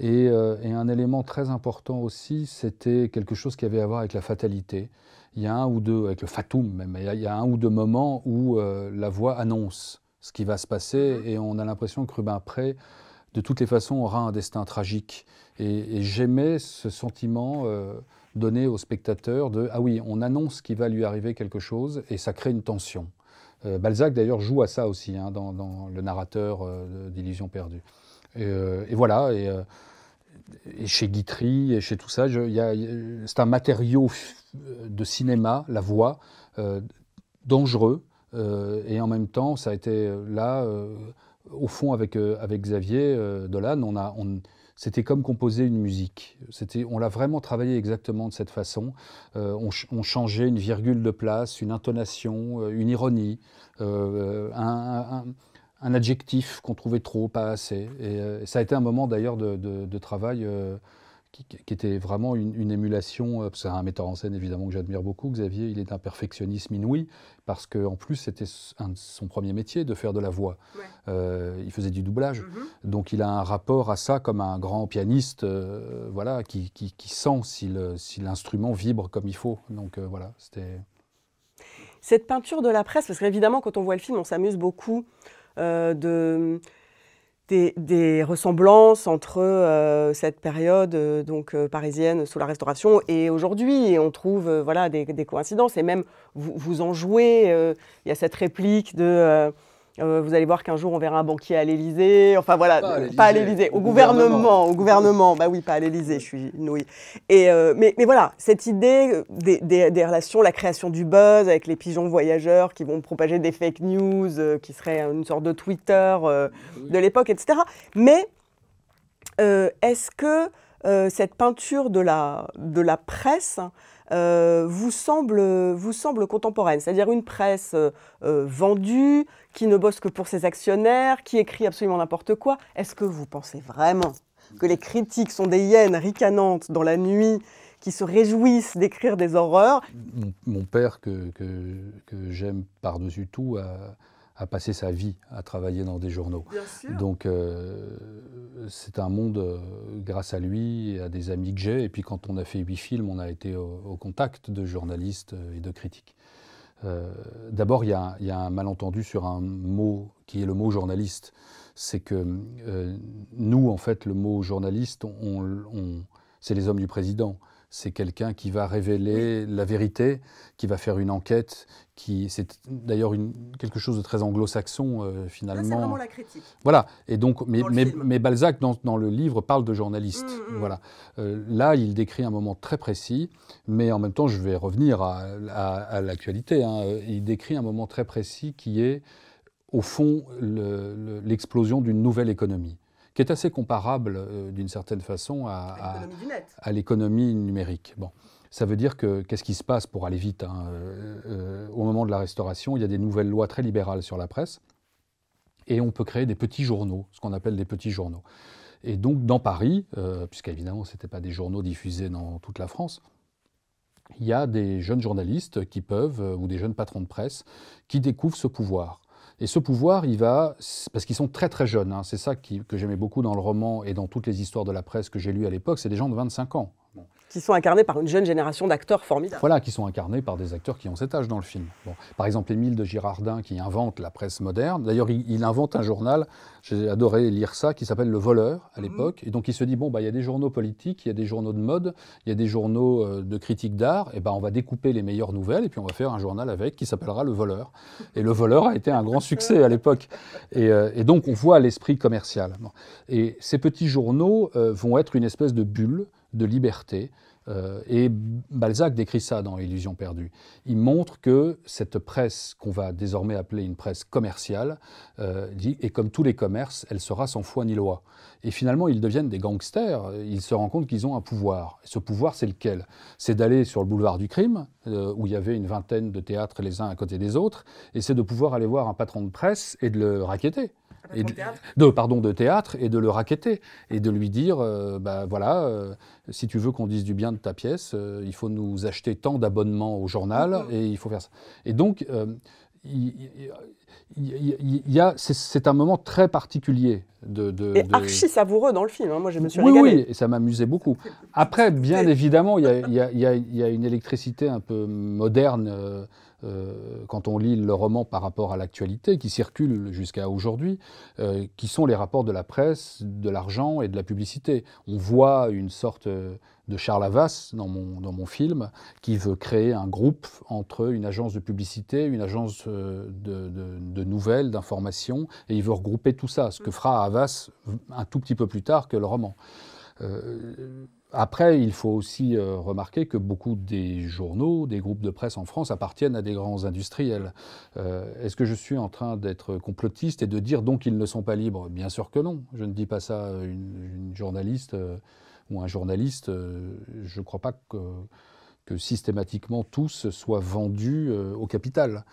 Et, un élément très important aussi, c'était quelque chose qui avait à voir avec la fatalité. Il y a un ou deux, avec le fatum même, il y a un ou deux moments où la voix annonce ce qui va se passer. Mm. Et on a l'impression que Rubin Pré, de toutes les façons, aura un destin tragique. Et, j'aimais ce sentiment euh, donné au spectateur de ah oui, on annonce qu'il va lui arriver quelque chose et ça crée une tension. Euh, Balzac d'ailleurs joue à ça aussi hein, dans, le narrateur euh, d'Illusions d'Illusion perdue. Et, voilà. Et, chez Guitry et chez tout ça, c'est un matériau de cinéma, la voix, dangereux, euh, et en même temps, ça a été euh, là, euh, au fond, avec, avec Xavier Dolan, on a, on, c'était comme composer une musique. C'était, on l'a vraiment travaillé exactement de cette façon. on, changeait une virgule de place, une intonation, une ironie, un, un, adjectif qu'on trouvait trop, pas assez. Et, ça a été un moment d'ailleurs de, de, travail qui, était vraiment une, émulation. Euh, c'est un metteur en scène évidemment que j'admire beaucoup. Xavier, il est d'un perfectionnisme inouï parce qu'en plus c'était son premier métier de faire de la voix. Euh, il faisait du doublage, mm-hmm. donc il a un rapport à ça comme un grand pianiste, euh, voilà, qui, sent si l'instrument vibre comme il faut. Donc voilà, c'était. Cette peinture de la presse, parce qu'évidemment quand on voit le film, on s'amuse beaucoup de des, ressemblances entre euh, cette période euh, donc euh, parisienne sous la Restauration et aujourd'hui. Et on trouve voilà des, coïncidences. Et même vous, vous en jouez. Il y a cette réplique de euh, vous allez voir qu'un jour on verra un banquier à l'Élysée. Enfin voilà, pas à l'Élysée, au, gouvernement, au gouvernement. Bah oui, pas à l'Élysée, je suis nouille. Euh, mais, voilà, cette idée des, relations, la création du buzz avec les pigeons voyageurs qui vont propager des fake news, euh, qui serait une sorte de Twitter de l'époque, etc. Mais est-ce que cette peinture de la, de la presse euh, vous, semble, vous semble contemporaine, c'est-à-dire une presse euh, euh, vendue, qui ne bosse que pour ses actionnaires, qui écrit absolument n'importe quoi. Est-ce que vous pensez vraiment que les critiques sont des hyènes ricanantes dans la nuit qui se réjouissent d'écrire des horreurs Mon, père, que, j'aime par-dessus tout, à passer sa vie à travailler dans des journaux. Donc euh, c'est un monde, euh, grâce à lui, à des amis que j'ai, et puis quand on a fait huit films, on a été au, contact de journalistes euh, et de critiques. D'abord, il y, a un malentendu sur un mot qui est le mot journaliste. C'est que nous, en fait, le mot journaliste, c'est les hommes du président c'est quelqu'un qui va révéler la vérité, qui va faire une enquête, qui c'est d'ailleurs quelque chose de très anglo-saxon euh, ah, finalement. la critique. Voilà. Et donc, mais, Balzac dans, le livre parle de journaliste. Mm, mm. Voilà. Euh, là, il décrit un moment très précis, mais en même temps, je vais revenir à, l'actualité. Hein. Il décrit un moment très précis qui est au fond l'explosion d'une nouvelle économie qui est assez comparable euh, d'une certaine façon à, l'économie numérique. Bon. Ça veut dire que qu'est-ce qui se passe pour aller vite hein, euh, euh, Au moment de la restauration, il y a des nouvelles lois très libérales sur la presse et on peut créer des petits journaux, ce qu'on appelle des petits journaux. Et donc dans Paris, puisqu'évidemment ce n'était pas des journaux diffusés dans toute la France, il y a des jeunes journalistes qui peuvent, ou des jeunes patrons de presse, qui découvrent ce pouvoir et ce pouvoir, il va, parce qu'ils sont très très jeunes, hein. c'est ça que j'aimais beaucoup dans le roman et dans toutes les histoires de la presse que j'ai lues à l'époque, c'est des gens de 25 ans qui sont incarnés par une jeune génération d'acteurs formidables. Voilà, qui sont incarnés par des acteurs qui ont cet âge dans le film. Par exemple, Émile de Girardin, qui invente la presse moderne. D'ailleurs, il, invente un journal, j'ai adoré lire ça, qui s'appelle Le Voleur, à mhm. l'époque. Et donc, il se dit, bon, bah, il y a des journaux politiques, il y a des journaux de mode, il y a des journaux euh, de critique d'art, et eh ben on va découper les meilleures nouvelles, et puis on va faire un journal avec qui s'appellera Le Voleur. Et Le Voleur a été un grand succès à l'époque. Et, euh, donc, on voit l'esprit commercial. Et ces petits journaux euh, vont être une espèce de bulle de liberté. Euh, et Balzac décrit ça dans Illusion perdue. Il montre que cette presse, qu'on va désormais appeler une presse commerciale, euh, dit, et comme tous les commerces, elle sera sans foi ni loi. Et finalement, ils deviennent des gangsters. Ils se rendent compte qu'ils ont un pouvoir. Et ce pouvoir, c'est lequel C'est d'aller sur le boulevard du crime, euh, où il y avait une vingtaine de théâtres les uns à côté des autres, et c'est de pouvoir aller voir un patron de presse et de le raqueter de, pardon, de théâtre et de le raqueter et de lui dire euh, bah, voilà, euh, si tu veux qu'on dise du bien de ta pièce, euh, il faut nous acheter tant d'abonnements au journal et il faut faire ça. Et donc, il y a, c'est un moment très particulier de, archi savoureux dans le film. Hein. Moi, je me suis oui, Oui, et ça m'amusait beaucoup. Après, bien évidemment, il y, a, une électricité un peu moderne euh, euh, quand on lit le roman par rapport à l'actualité qui circule jusqu'à aujourd'hui, euh, qui sont les rapports de la presse, de l'argent et de la publicité. On voit une sorte de Charles Havas dans mon, dans mon film, qui veut créer un groupe entre une agence de publicité, une agence de, nouvelles, d'informations, et il veut regrouper tout ça, ce que mm. fera un tout petit peu plus tard que le roman. Euh, après, il faut aussi euh, remarquer que beaucoup des journaux, des groupes de presse en France appartiennent à des grands industriels. Euh, est-ce que je suis en train d'être complotiste et de dire donc qu'ils ne sont pas libres Bien sûr que non. Je ne dis pas ça à une, journaliste ou un journaliste. je ne crois pas que que systématiquement tous soient vendus au capital.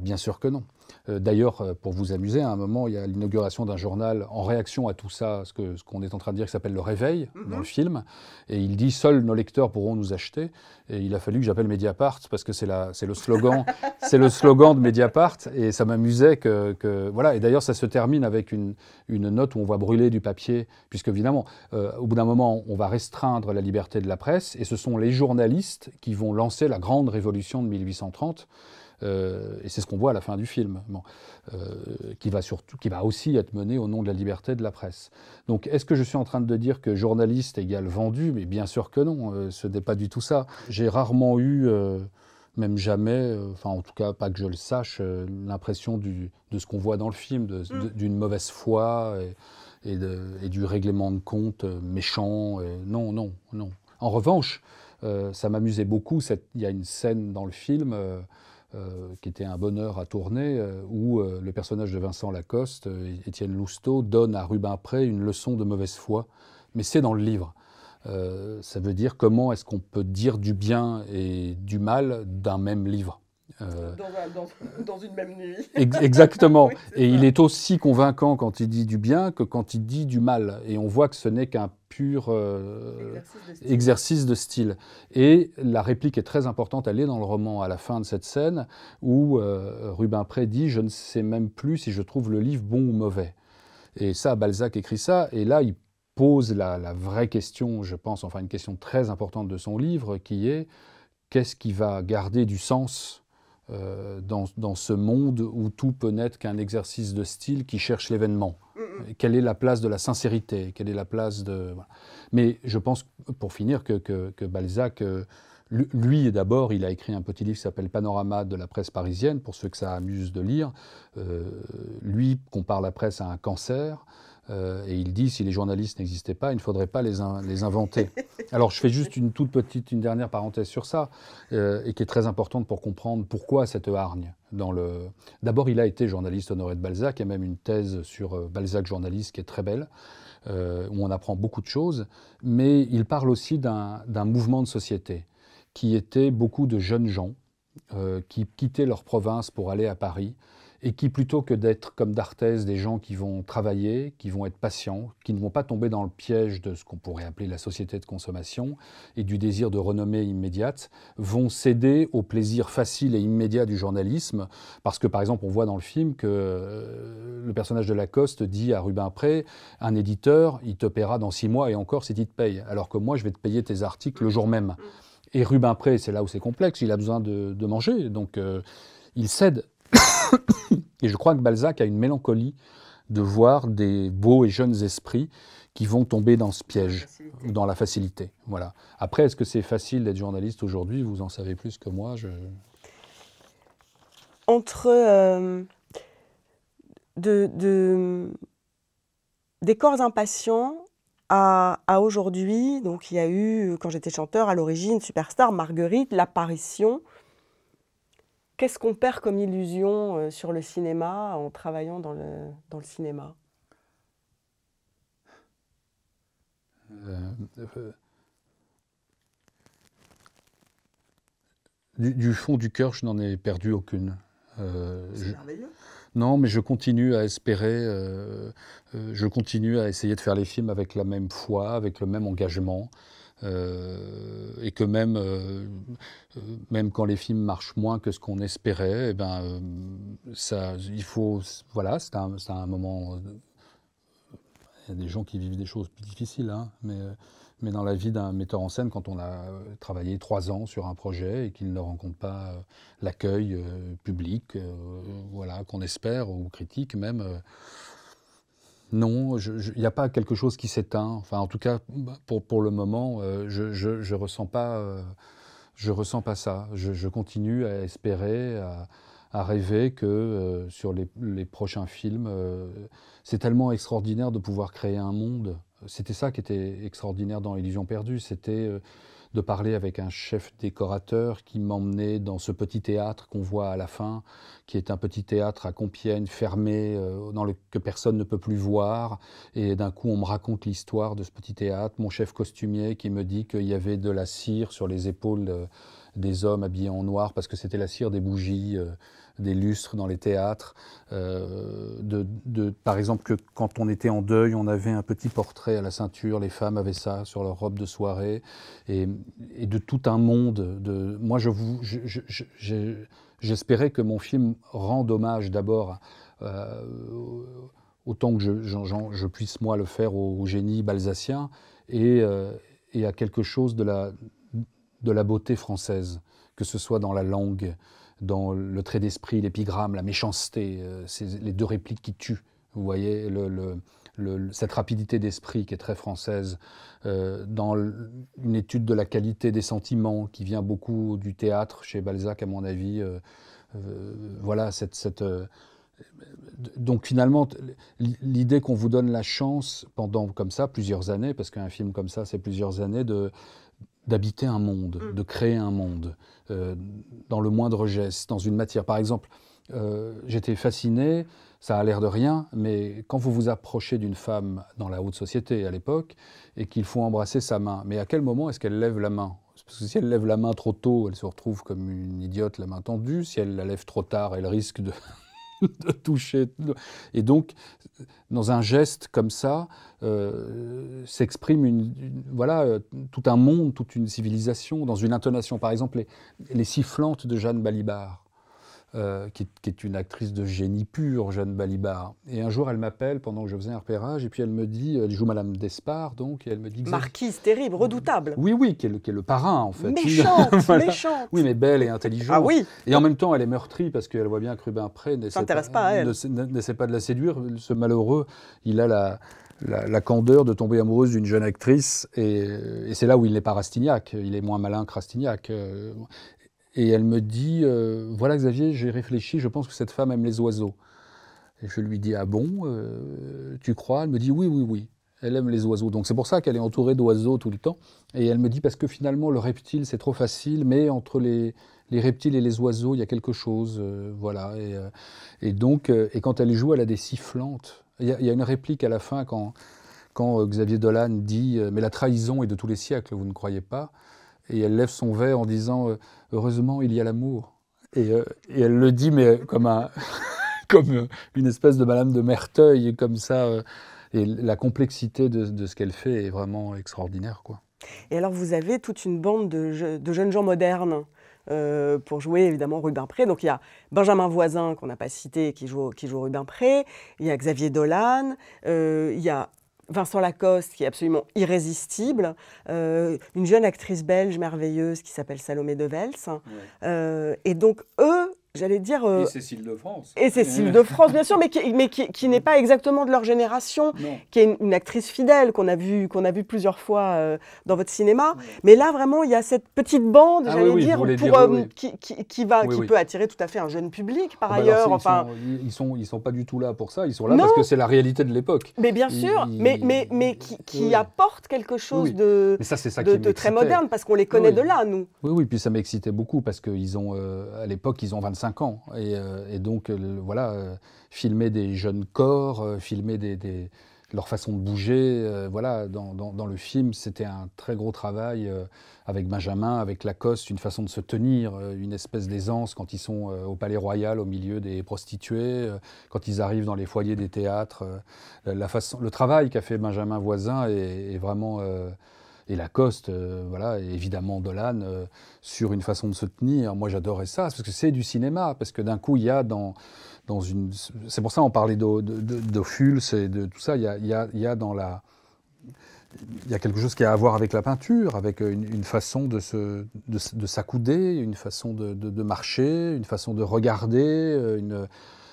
bien sûr que non. Euh, d'ailleurs, euh, pour vous amuser, à un moment, il y a l'inauguration d'un journal en réaction à tout ça, ce qu'on est en train de dire qui s'appelle Le Réveil, mhm. dans le film. Et il dit Seuls nos lecteurs pourront nous acheter. Et il a fallu que j'appelle Mediapart, parce que c'est le, slogan, le slogan de Mediapart. Et ça m'amusait que, Voilà. Et d'ailleurs, ça se termine avec une, note où on voit brûler du papier, puisque évidemment, euh, au bout d'un moment, on va restreindre la liberté de la presse. Et ce sont les journalistes qui vont lancer la grande révolution de 1830. Euh, et c'est ce qu'on voit à la fin du film, euh, qui, va surtout, qui va aussi être mené au nom de la liberté de la presse. Donc est-ce que je suis en train de dire que journaliste égale vendu Mais bien sûr que non, euh, ce n'est pas du tout ça. J'ai rarement eu, même jamais, enfin en tout cas pas que je le sache, l'impression de ce qu'on voit dans le film, mm. d'une mauvaise foi et, de, du règlement de compte méchant. non, non, non. En revanche, ça m'amusait beaucoup, il y a une scène dans le film euh, qui était un bonheur à tourner, euh, où euh, le personnage de Vincent Lacoste, Étienne Lousteau, donne à Rubin Pré une leçon de mauvaise foi, mais c'est dans le livre. ça veut dire comment est-ce qu'on peut dire du bien et du mal d'un même livre. Euh, dans, une même nuit. exactement. et il est aussi convaincant quand il dit du bien que quand il dit du mal. Et on voit que ce n'est qu'un pur euh, exercice, de style. Et la réplique est très importante, elle est dans le roman à la fin de cette scène où euh, dit prédit Je ne sais même plus si je trouve le livre bon ou mauvais. Et ça, Balzac écrit ça, et là, il pose la, la vraie question, je pense, enfin une question très importante de son livre, qui est qu'est-ce qui va garder du sens euh, dans, dans, ce monde où tout peut n'être qu'un exercice de style qui cherche l'événement. Quelle est la place de la sincérité Quelle est la place de... Mais je pense, pour finir, que, que, Balzac, euh, lui d'abord, il a écrit un petit livre qui s'appelle Panorama de la presse parisienne, pour ceux que ça amuse de lire. Euh, lui compare la presse à un cancer. Euh, et il dit, si les journalistes n'existaient pas, il ne faudrait pas les, inventer. Alors je fais juste une toute petite, une dernière parenthèse sur ça, euh, et qui est très importante pour comprendre pourquoi cette hargne. le... D'abord, il a été journaliste honoré de Balzac, et même une thèse sur euh, Balzac journaliste qui est très belle, où on apprend beaucoup de choses, mais il parle aussi d'un mouvement de société qui était beaucoup de jeunes gens qui quittaient leur province pour aller à Paris, et qui, plutôt que d'être comme d'Arthès, des gens qui vont travailler, qui vont être patients, qui ne vont pas tomber dans le piège de ce qu'on pourrait appeler la société de consommation et du désir de renommée immédiate, vont céder au plaisir facile et immédiat du journalisme. Parce que, par exemple, on voit dans le film que euh, le personnage de Lacoste dit à Rubin Pré un éditeur, il te paiera dans six mois et encore si tu te payes, alors que moi, je vais te payer tes articles le jour même. Et Rubin Pré, c'est là où c'est complexe, il a besoin de, manger, donc euh, il cède et je crois que Balzac a une mélancolie de voir des beaux et jeunes esprits qui vont tomber dans ce piège, dans la facilité. Voilà. Après, est-ce que c'est facile d'être journaliste aujourd'hui Vous en savez plus que moi. Entre euh, des corps impatients à, à aujourd'hui, donc il y a eu, quand j'étais chanteur, à l'origine, Superstar, Marguerite, l'apparition Qu'est-ce qu'on perd comme illusion euh, sur le cinéma en travaillant dans le, cinéma euh, euh, du, fond du cœur, je n'en ai perdu aucune. C'est merveilleux. Non, mais je continue à espérer, je continue à essayer de faire les films avec la même foi, avec le même engagement. Euh, et que même, euh, euh, même quand les films marchent moins que ce qu'on espérait, et eh ben, ça, il faut, voilà, c'est un, moment. Il y a des gens qui vivent des choses plus difficiles, hein, mais, mais dans la vie d'un metteur en scène, quand on a travaillé trois ans sur un projet et qu'il ne rencontre pas l'accueil public, voilà, qu'on espère ou critique même non, il n'y a pas quelque chose qui s'éteint. Enfin, en tout cas, bah, pour, le moment, euh, je ne ressens, pas, euh, ressens pas ça. Je, continue à espérer, à, rêver que euh, sur les, prochains films, c'est tellement extraordinaire de pouvoir créer un monde. C'était ça qui était extraordinaire dans Illusion perdue. C'était de parler avec un chef décorateur qui m'emmenait dans ce petit théâtre qu'on voit à la fin, qui est un petit théâtre à Compiègne, fermé, euh, dans le, que personne ne peut plus voir. Et d'un coup, on me raconte l'histoire de ce petit théâtre. Mon chef costumier qui me dit qu'il y avait de la cire sur les épaules euh, des hommes habillés en noir parce que c'était la cire des bougies. Euh, des lustres dans les théâtres, euh, par exemple que quand on était en deuil, on avait un petit portrait à la ceinture, les femmes avaient ça sur leur robe de soirée, et, de tout un monde. moi, je vous, j'espérais que mon film rende hommage d'abord euh, autant que je, puisse moi le faire au, génie balsacien euh, et, à quelque chose de la, de la beauté française, que ce soit dans la langue, dans le trait d'esprit, l'épigramme, la méchanceté, euh, les deux répliques qui tuent. Vous voyez, cette rapidité d'esprit qui est très française, euh, dans une étude de la qualité des sentiments qui vient beaucoup du théâtre chez Balzac, à mon avis. Euh, voilà, cette. cette donc finalement, l'idée qu'on vous donne la chance pendant comme ça plusieurs années, parce qu'un film comme ça c'est plusieurs années, de, d'habiter un monde, mm. de créer un monde, euh, dans le moindre geste, dans une matière. Par exemple, euh, j'étais fasciné, ça a l'air de rien, mais quand vous vous approchez d'une femme dans la haute société à l'époque et qu'il faut embrasser sa main, mais à quel moment est-ce qu'elle lève la main parce que si elle lève la main trop tôt, elle se retrouve comme une idiote la main tendue. Si elle la lève trop tard, elle risque de, et donc, dans un geste comme ça, euh, s'exprime voilà, euh, tout un monde, toute une civilisation, dans une intonation. Par exemple, les sifflantes de Jeanne Balibar. Euh, qui, est, une actrice de génie pur, Jeanne Balibar. Et un jour, elle m'appelle pendant que je faisais un repérage, et puis elle me dit, euh, elle joue Madame Despard, donc, et elle me dit... Marquise terrible, redoutable. Oui, oui, qui est le, qui est le parrain, en fait. Méchante, méchante. Oui, mais belle et intelligente. Ah oui. Et en même temps, elle est meurtrie, parce qu'elle voit bien que Rubin Pré n'essaie pas, pas de la séduire. Ce malheureux, il a la, la, candeur de tomber amoureuse d'une jeune actrice, et, et c'est là où il n'est pas Rastignac, il est moins malin que Rastignac. Euh, et elle me dit euh, Voilà, Xavier, j'ai réfléchi, je pense que cette femme aime les oiseaux. Et je lui dis Ah bon euh, Tu crois Elle me dit Oui, oui, oui. Elle aime les oiseaux. Donc c'est pour ça qu'elle est entourée d'oiseaux tout le temps. Et elle me dit Parce que finalement, le reptile, c'est trop facile, mais entre les, reptiles et les oiseaux, il y a quelque chose. Euh, voilà. Et, donc, et quand elle joue, elle a des sifflantes. Il y, a, y a une réplique à la fin quand, quand Xavier Dolan dit Mais la trahison est de tous les siècles, vous ne croyez pas et elle lève son verre en disant euh, Heureusement, il y a l'amour. Et, euh, et, elle le dit, mais euh, comme, un, comme une espèce de Madame de Merteuil, comme ça. et la complexité de, de ce qu'elle fait est vraiment extraordinaire. Quoi. Et alors, vous avez toute une bande de, de jeunes gens modernes. pour jouer évidemment Rubin Donc il y a Benjamin Voisin qu'on n'a pas cité qui joue, qui joue il y a Xavier Dolan, il y a Vincent Lacoste, qui est absolument irrésistible, euh, une jeune actrice belge merveilleuse qui s'appelle Salomé de Vels. Euh, et donc, eux, j'allais dire. et euh, Cécile de France. Et Cécile de France, bien sûr, mais qui, mais qui, n'est pas exactement de leur génération, qui est une, actrice fidèle qu'on a vue qu'on a vu plusieurs fois euh, dans votre cinéma. Mais là, vraiment, il y a cette petite bande, ah j'allais dire, euh, qui, va, qui peut attirer tout à fait un jeune public par ah bah ailleurs. enfin, ils sont, ils sont, pas du tout là pour ça. Ils sont là parce que c'est la réalité de l'époque. Mais bien sûr, mais, mais, mais qui, apporte quelque chose de, de, très moderne parce qu'on les connaît de là, nous. Oui, oui. Puis ça m'excitait beaucoup parce qu'à ont, à l'époque, ils ont 25 ans. Et, euh, donc, voilà, euh, filmer des jeunes corps, euh, filmer des, leur façon de bouger, voilà, dans, le film, c'était un très gros travail avec Benjamin, avec Lacoste, une façon de se tenir, une espèce d'aisance quand ils sont au Palais Royal, au milieu des prostituées, quand ils arrivent dans les foyers des théâtres. La façon, le travail qu'a fait Benjamin Voisin est, vraiment et Lacoste, euh, voilà, évidemment Dolan, euh, sur une façon de se tenir. Moi, j'adorais ça, parce que c'est du cinéma, parce que d'un coup, il y a dans, dans une... C'est pour ça on parlait d'Ophuls et de tout ça, il y a, dans la... Il y quelque chose qui a à voir avec la peinture, avec une, façon de, se, de, s'accouder, une façon de, de, marcher, une façon de regarder, euh, une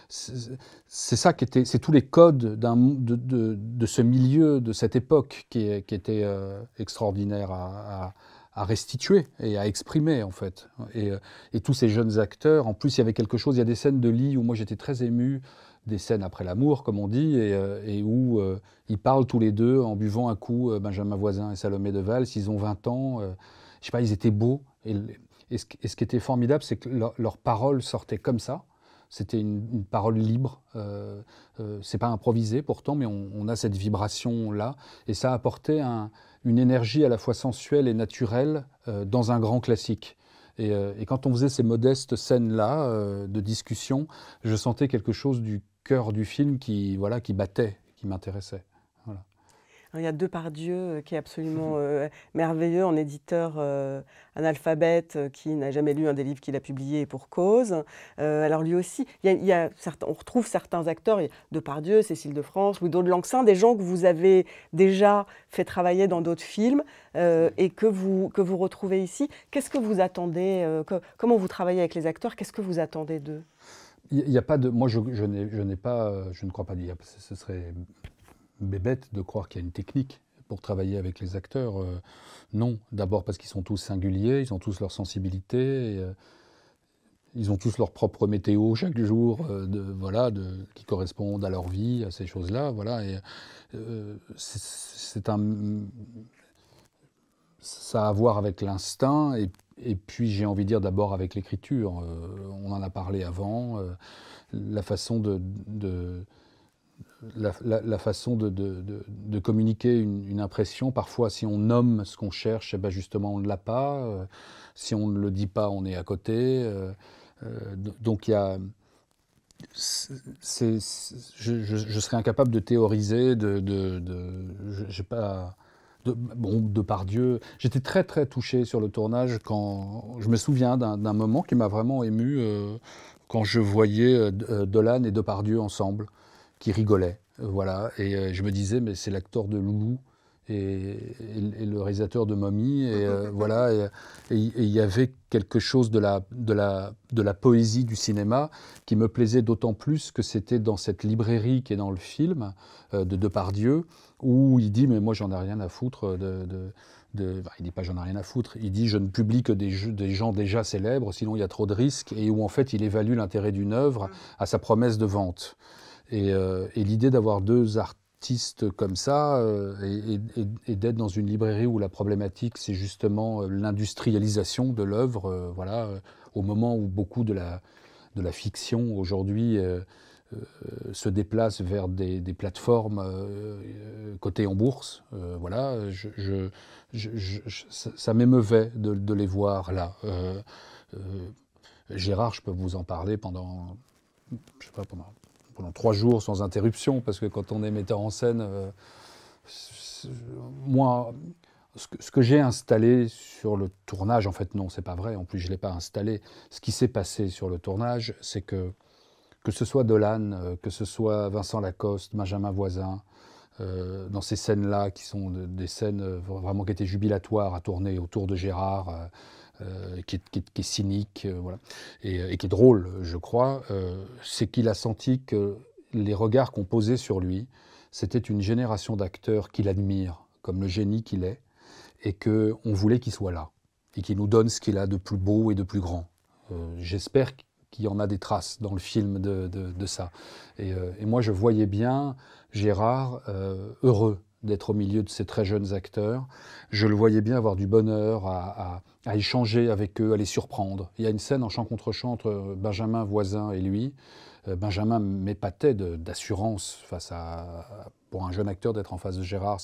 c'est ça qui était, c'est tous les codes de, ce milieu, de cette époque qui, était euh, extraordinaire à, restituer et à exprimer en fait. Euh, et, tous ces jeunes acteurs, en plus il y avait quelque chose, il y a des scènes de lit où moi j'étais très ému, des scènes après l'amour comme on dit, et, euh, où ils parlent tous les deux en buvant un coup, Benjamin Voisin et Salomé de Valls, ils ont 20 ans, Je je sais pas, ils étaient beaux. Et, ce, qui était formidable, c'est que leurs paroles sortaient comme ça, c'était une, parole libre. Euh, euh, c'est pas improvisé pourtant, mais on, a cette vibration là, et ça apportait une énergie à la fois sensuelle et naturelle euh, dans un grand classique. Et, euh, et, quand on faisait ces modestes scènes là de discussion, je sentais quelque chose du cœur du film qui voilà qui battait, qui m'intéressait. Hein, il y a Depardieu euh, qui est absolument euh, merveilleux, en éditeur un euh, analphabète qui n'a jamais lu un des livres qu'il a publié pour cause. alors lui aussi, il on retrouve certains acteurs, Depardieu, Cécile de France, Louis de Langsin, des gens que vous avez déjà fait travailler dans d'autres films et que vous, que vous retrouvez ici. Qu'est-ce que vous attendez Comment vous travaillez avec les acteurs Qu'est-ce que vous attendez d'eux il n'y a pas de. Moi, je, je n'ai pas. Je ne crois pas dire. Ce serait bébête de croire qu'il y a une technique pour travailler avec les acteurs. Euh, non, d'abord parce qu'ils sont tous singuliers, ils ont tous leur sensibilité, euh, ils ont tous leur propre météo chaque jour, euh, de, voilà, qui correspondent à leur vie, à ces choses-là, voilà. c'est un, ça a à voir avec l'instinct et, puis j'ai envie de dire d'abord avec l'écriture. on en a parlé avant, la façon de la, façon de, de, communiquer une, impression. Parfois, si on nomme ce qu'on cherche, et eh ben justement, on ne l'a pas. Euh, si on ne le dit pas, on est à côté. Euh, euh, donc, il y a. je, serais incapable de théoriser, de. pas. De, bon, de par J'étais très, très touché sur le tournage quand. Je me souviens d'un moment qui m'a vraiment ému quand je voyais Dolan et Depardieu ensemble qui rigolait. Euh, voilà. Et euh, je me disais, mais c'est l'acteur de Loulou. Et, le réalisateur de Mommy. Et euh, voilà, et il y avait quelque chose de la, poésie du cinéma qui me plaisait d'autant plus que c'était dans cette librairie qui est dans le film de de Depardieu, où il dit Mais moi, j'en ai rien à foutre de. de, il dit pas j'en ai rien à foutre, il dit je ne publie que des gens déjà célèbres, sinon il y a trop de risques, et où en fait il évalue l'intérêt d'une œuvre mmh. à sa promesse de vente. Euh, et, l'idée d'avoir deux artistes comme ça euh, et, d'être dans une librairie où la problématique, c'est justement euh, l'industrialisation de l'œuvre, voilà, au moment où beaucoup de la, de la fiction aujourd'hui se déplace vers des, plateformes cotées en bourse. voilà, je, ça m'émeuvait de, de, les voir là. Gérard, je peux vous en parler pendant, je sais pas, pendant pendant trois jours sans interruption, parce que quand on est metteur en scène, euh, moi, ce que, j'ai installé sur le tournage, en fait, non, c'est pas vrai. En plus, je ne l'ai pas installé. Ce qui s'est passé sur le tournage, c'est que, que ce soit Dolan, euh, que ce soit Vincent Lacoste, Benjamin Voisin, euh, dans ces scènes-là, qui sont des scènes vraiment qui étaient jubilatoires à tourner autour de Gérard, euh, qui, est, cynique, euh, euh, et, qui est drôle, je crois, c'est qu'il a senti que les regards qu'on posait sur lui, c'était une génération d'acteurs qu'il admire, comme le génie qu'il est, et qu'on voulait qu'il soit là, et qu'il nous donne ce qu'il a de plus beau et de plus grand. J'espère qu'il y en a des traces dans le film de, ça. et, moi, je voyais bien Gérard heureux d'être au milieu de ces très jeunes acteurs. Je le voyais bien avoir du bonheur à, échanger avec eux, à les surprendre. Il y a une scène en chant contre chant entre euh, Benjamin Voisin et lui. Euh, Benjamin m'épatait d'assurance face pour un jeune acteur d'être en face de Gérard.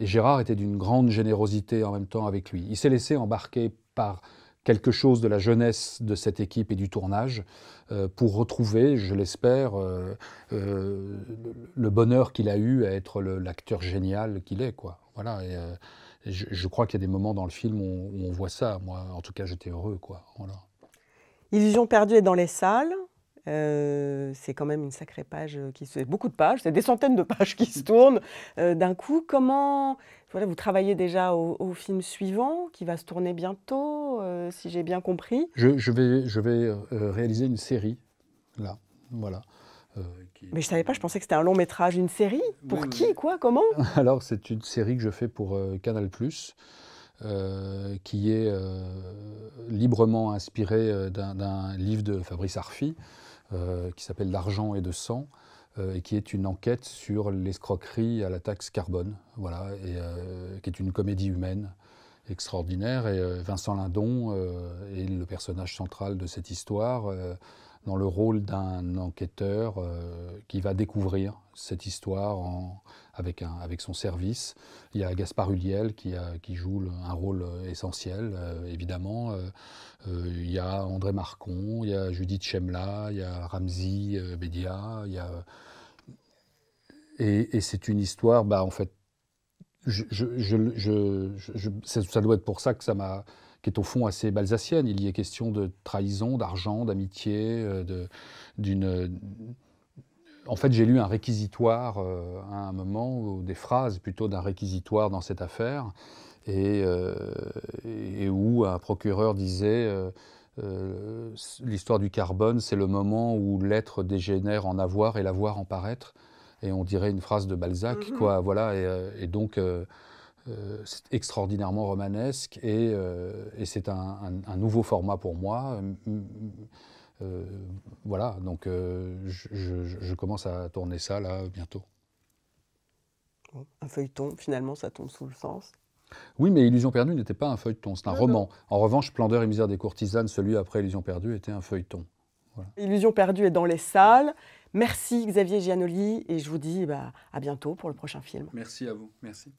Et Gérard était d'une grande générosité en même temps avec lui. Il s'est laissé embarquer par quelque chose de la jeunesse de cette équipe et du tournage. Euh, pour retrouver, je l'espère, euh, euh, le bonheur qu'il a eu à être l'acteur génial qu'il est. Quoi. Voilà, et, je, crois qu'il y a des moments dans le film où, on voit ça. Moi, en tout cas, j'étais heureux. Quoi. Voilà. Illusion perdue est dans les salles. c'est quand même une sacrée page qui se... Beaucoup de pages, c'est des centaines de pages qui se tournent d'un coup. Comment vous travaillez déjà au, film suivant qui va se tourner bientôt, euh, si j'ai bien compris. Je, vais, euh, réaliser une série, là, voilà. Euh, Mais je ne savais pas, je pensais que c'était un long métrage, une série. Pour qui, quoi, comment Alors, c'est une série que je fais pour Canal+, qui est librement inspirée d'un livre de Fabrice Arfi, qui s'appelle « L'Argent et de sang », euh, et qui est une enquête sur l'escroquerie à la taxe carbone, voilà, et euh, qui est une comédie humaine extraordinaire. Et euh, Vincent Lindon est le personnage central de cette histoire dans le rôle d'un enquêteur qui va découvrir cette histoire en, avec, un, avec, son service. Il y a Gaspard Huliel qui, a, qui joue un rôle essentiel, évidemment. il y a André Marcon, il y a Judith Chemla, il y a Ramzi Bedia, il y a et, c'est une histoire, bah, en fait, ça doit être pour ça que ça est au fond assez balsacienne. Il y a question de trahison, d'argent, d'amitié, euh, d'une. En fait, j'ai lu un réquisitoire euh, à un moment, des phrases plutôt d'un réquisitoire dans cette affaire, et, euh, et où un procureur disait l'histoire du carbone, c'est le moment où l'être dégénère en avoir et l'avoir en paraître et on dirait une phrase de Balzac, mhm. quoi, voilà, et, euh, donc euh, euh, c'est extraordinairement romanesque, et, c'est un, nouveau format pour moi. voilà, donc je, commence à tourner ça là bientôt. Un feuilleton, finalement, ça tombe sous le sens. Oui, mais Illusion perdue n'était pas un feuilleton, c'est un roman. En revanche, Splendeur et misère des courtisanes, celui après Illusion perdue, était un feuilleton. Illusion perdue est dans les salles. Merci Xavier Gianoli et je vous dis bah, à bientôt pour le prochain film. Merci à vous. Merci.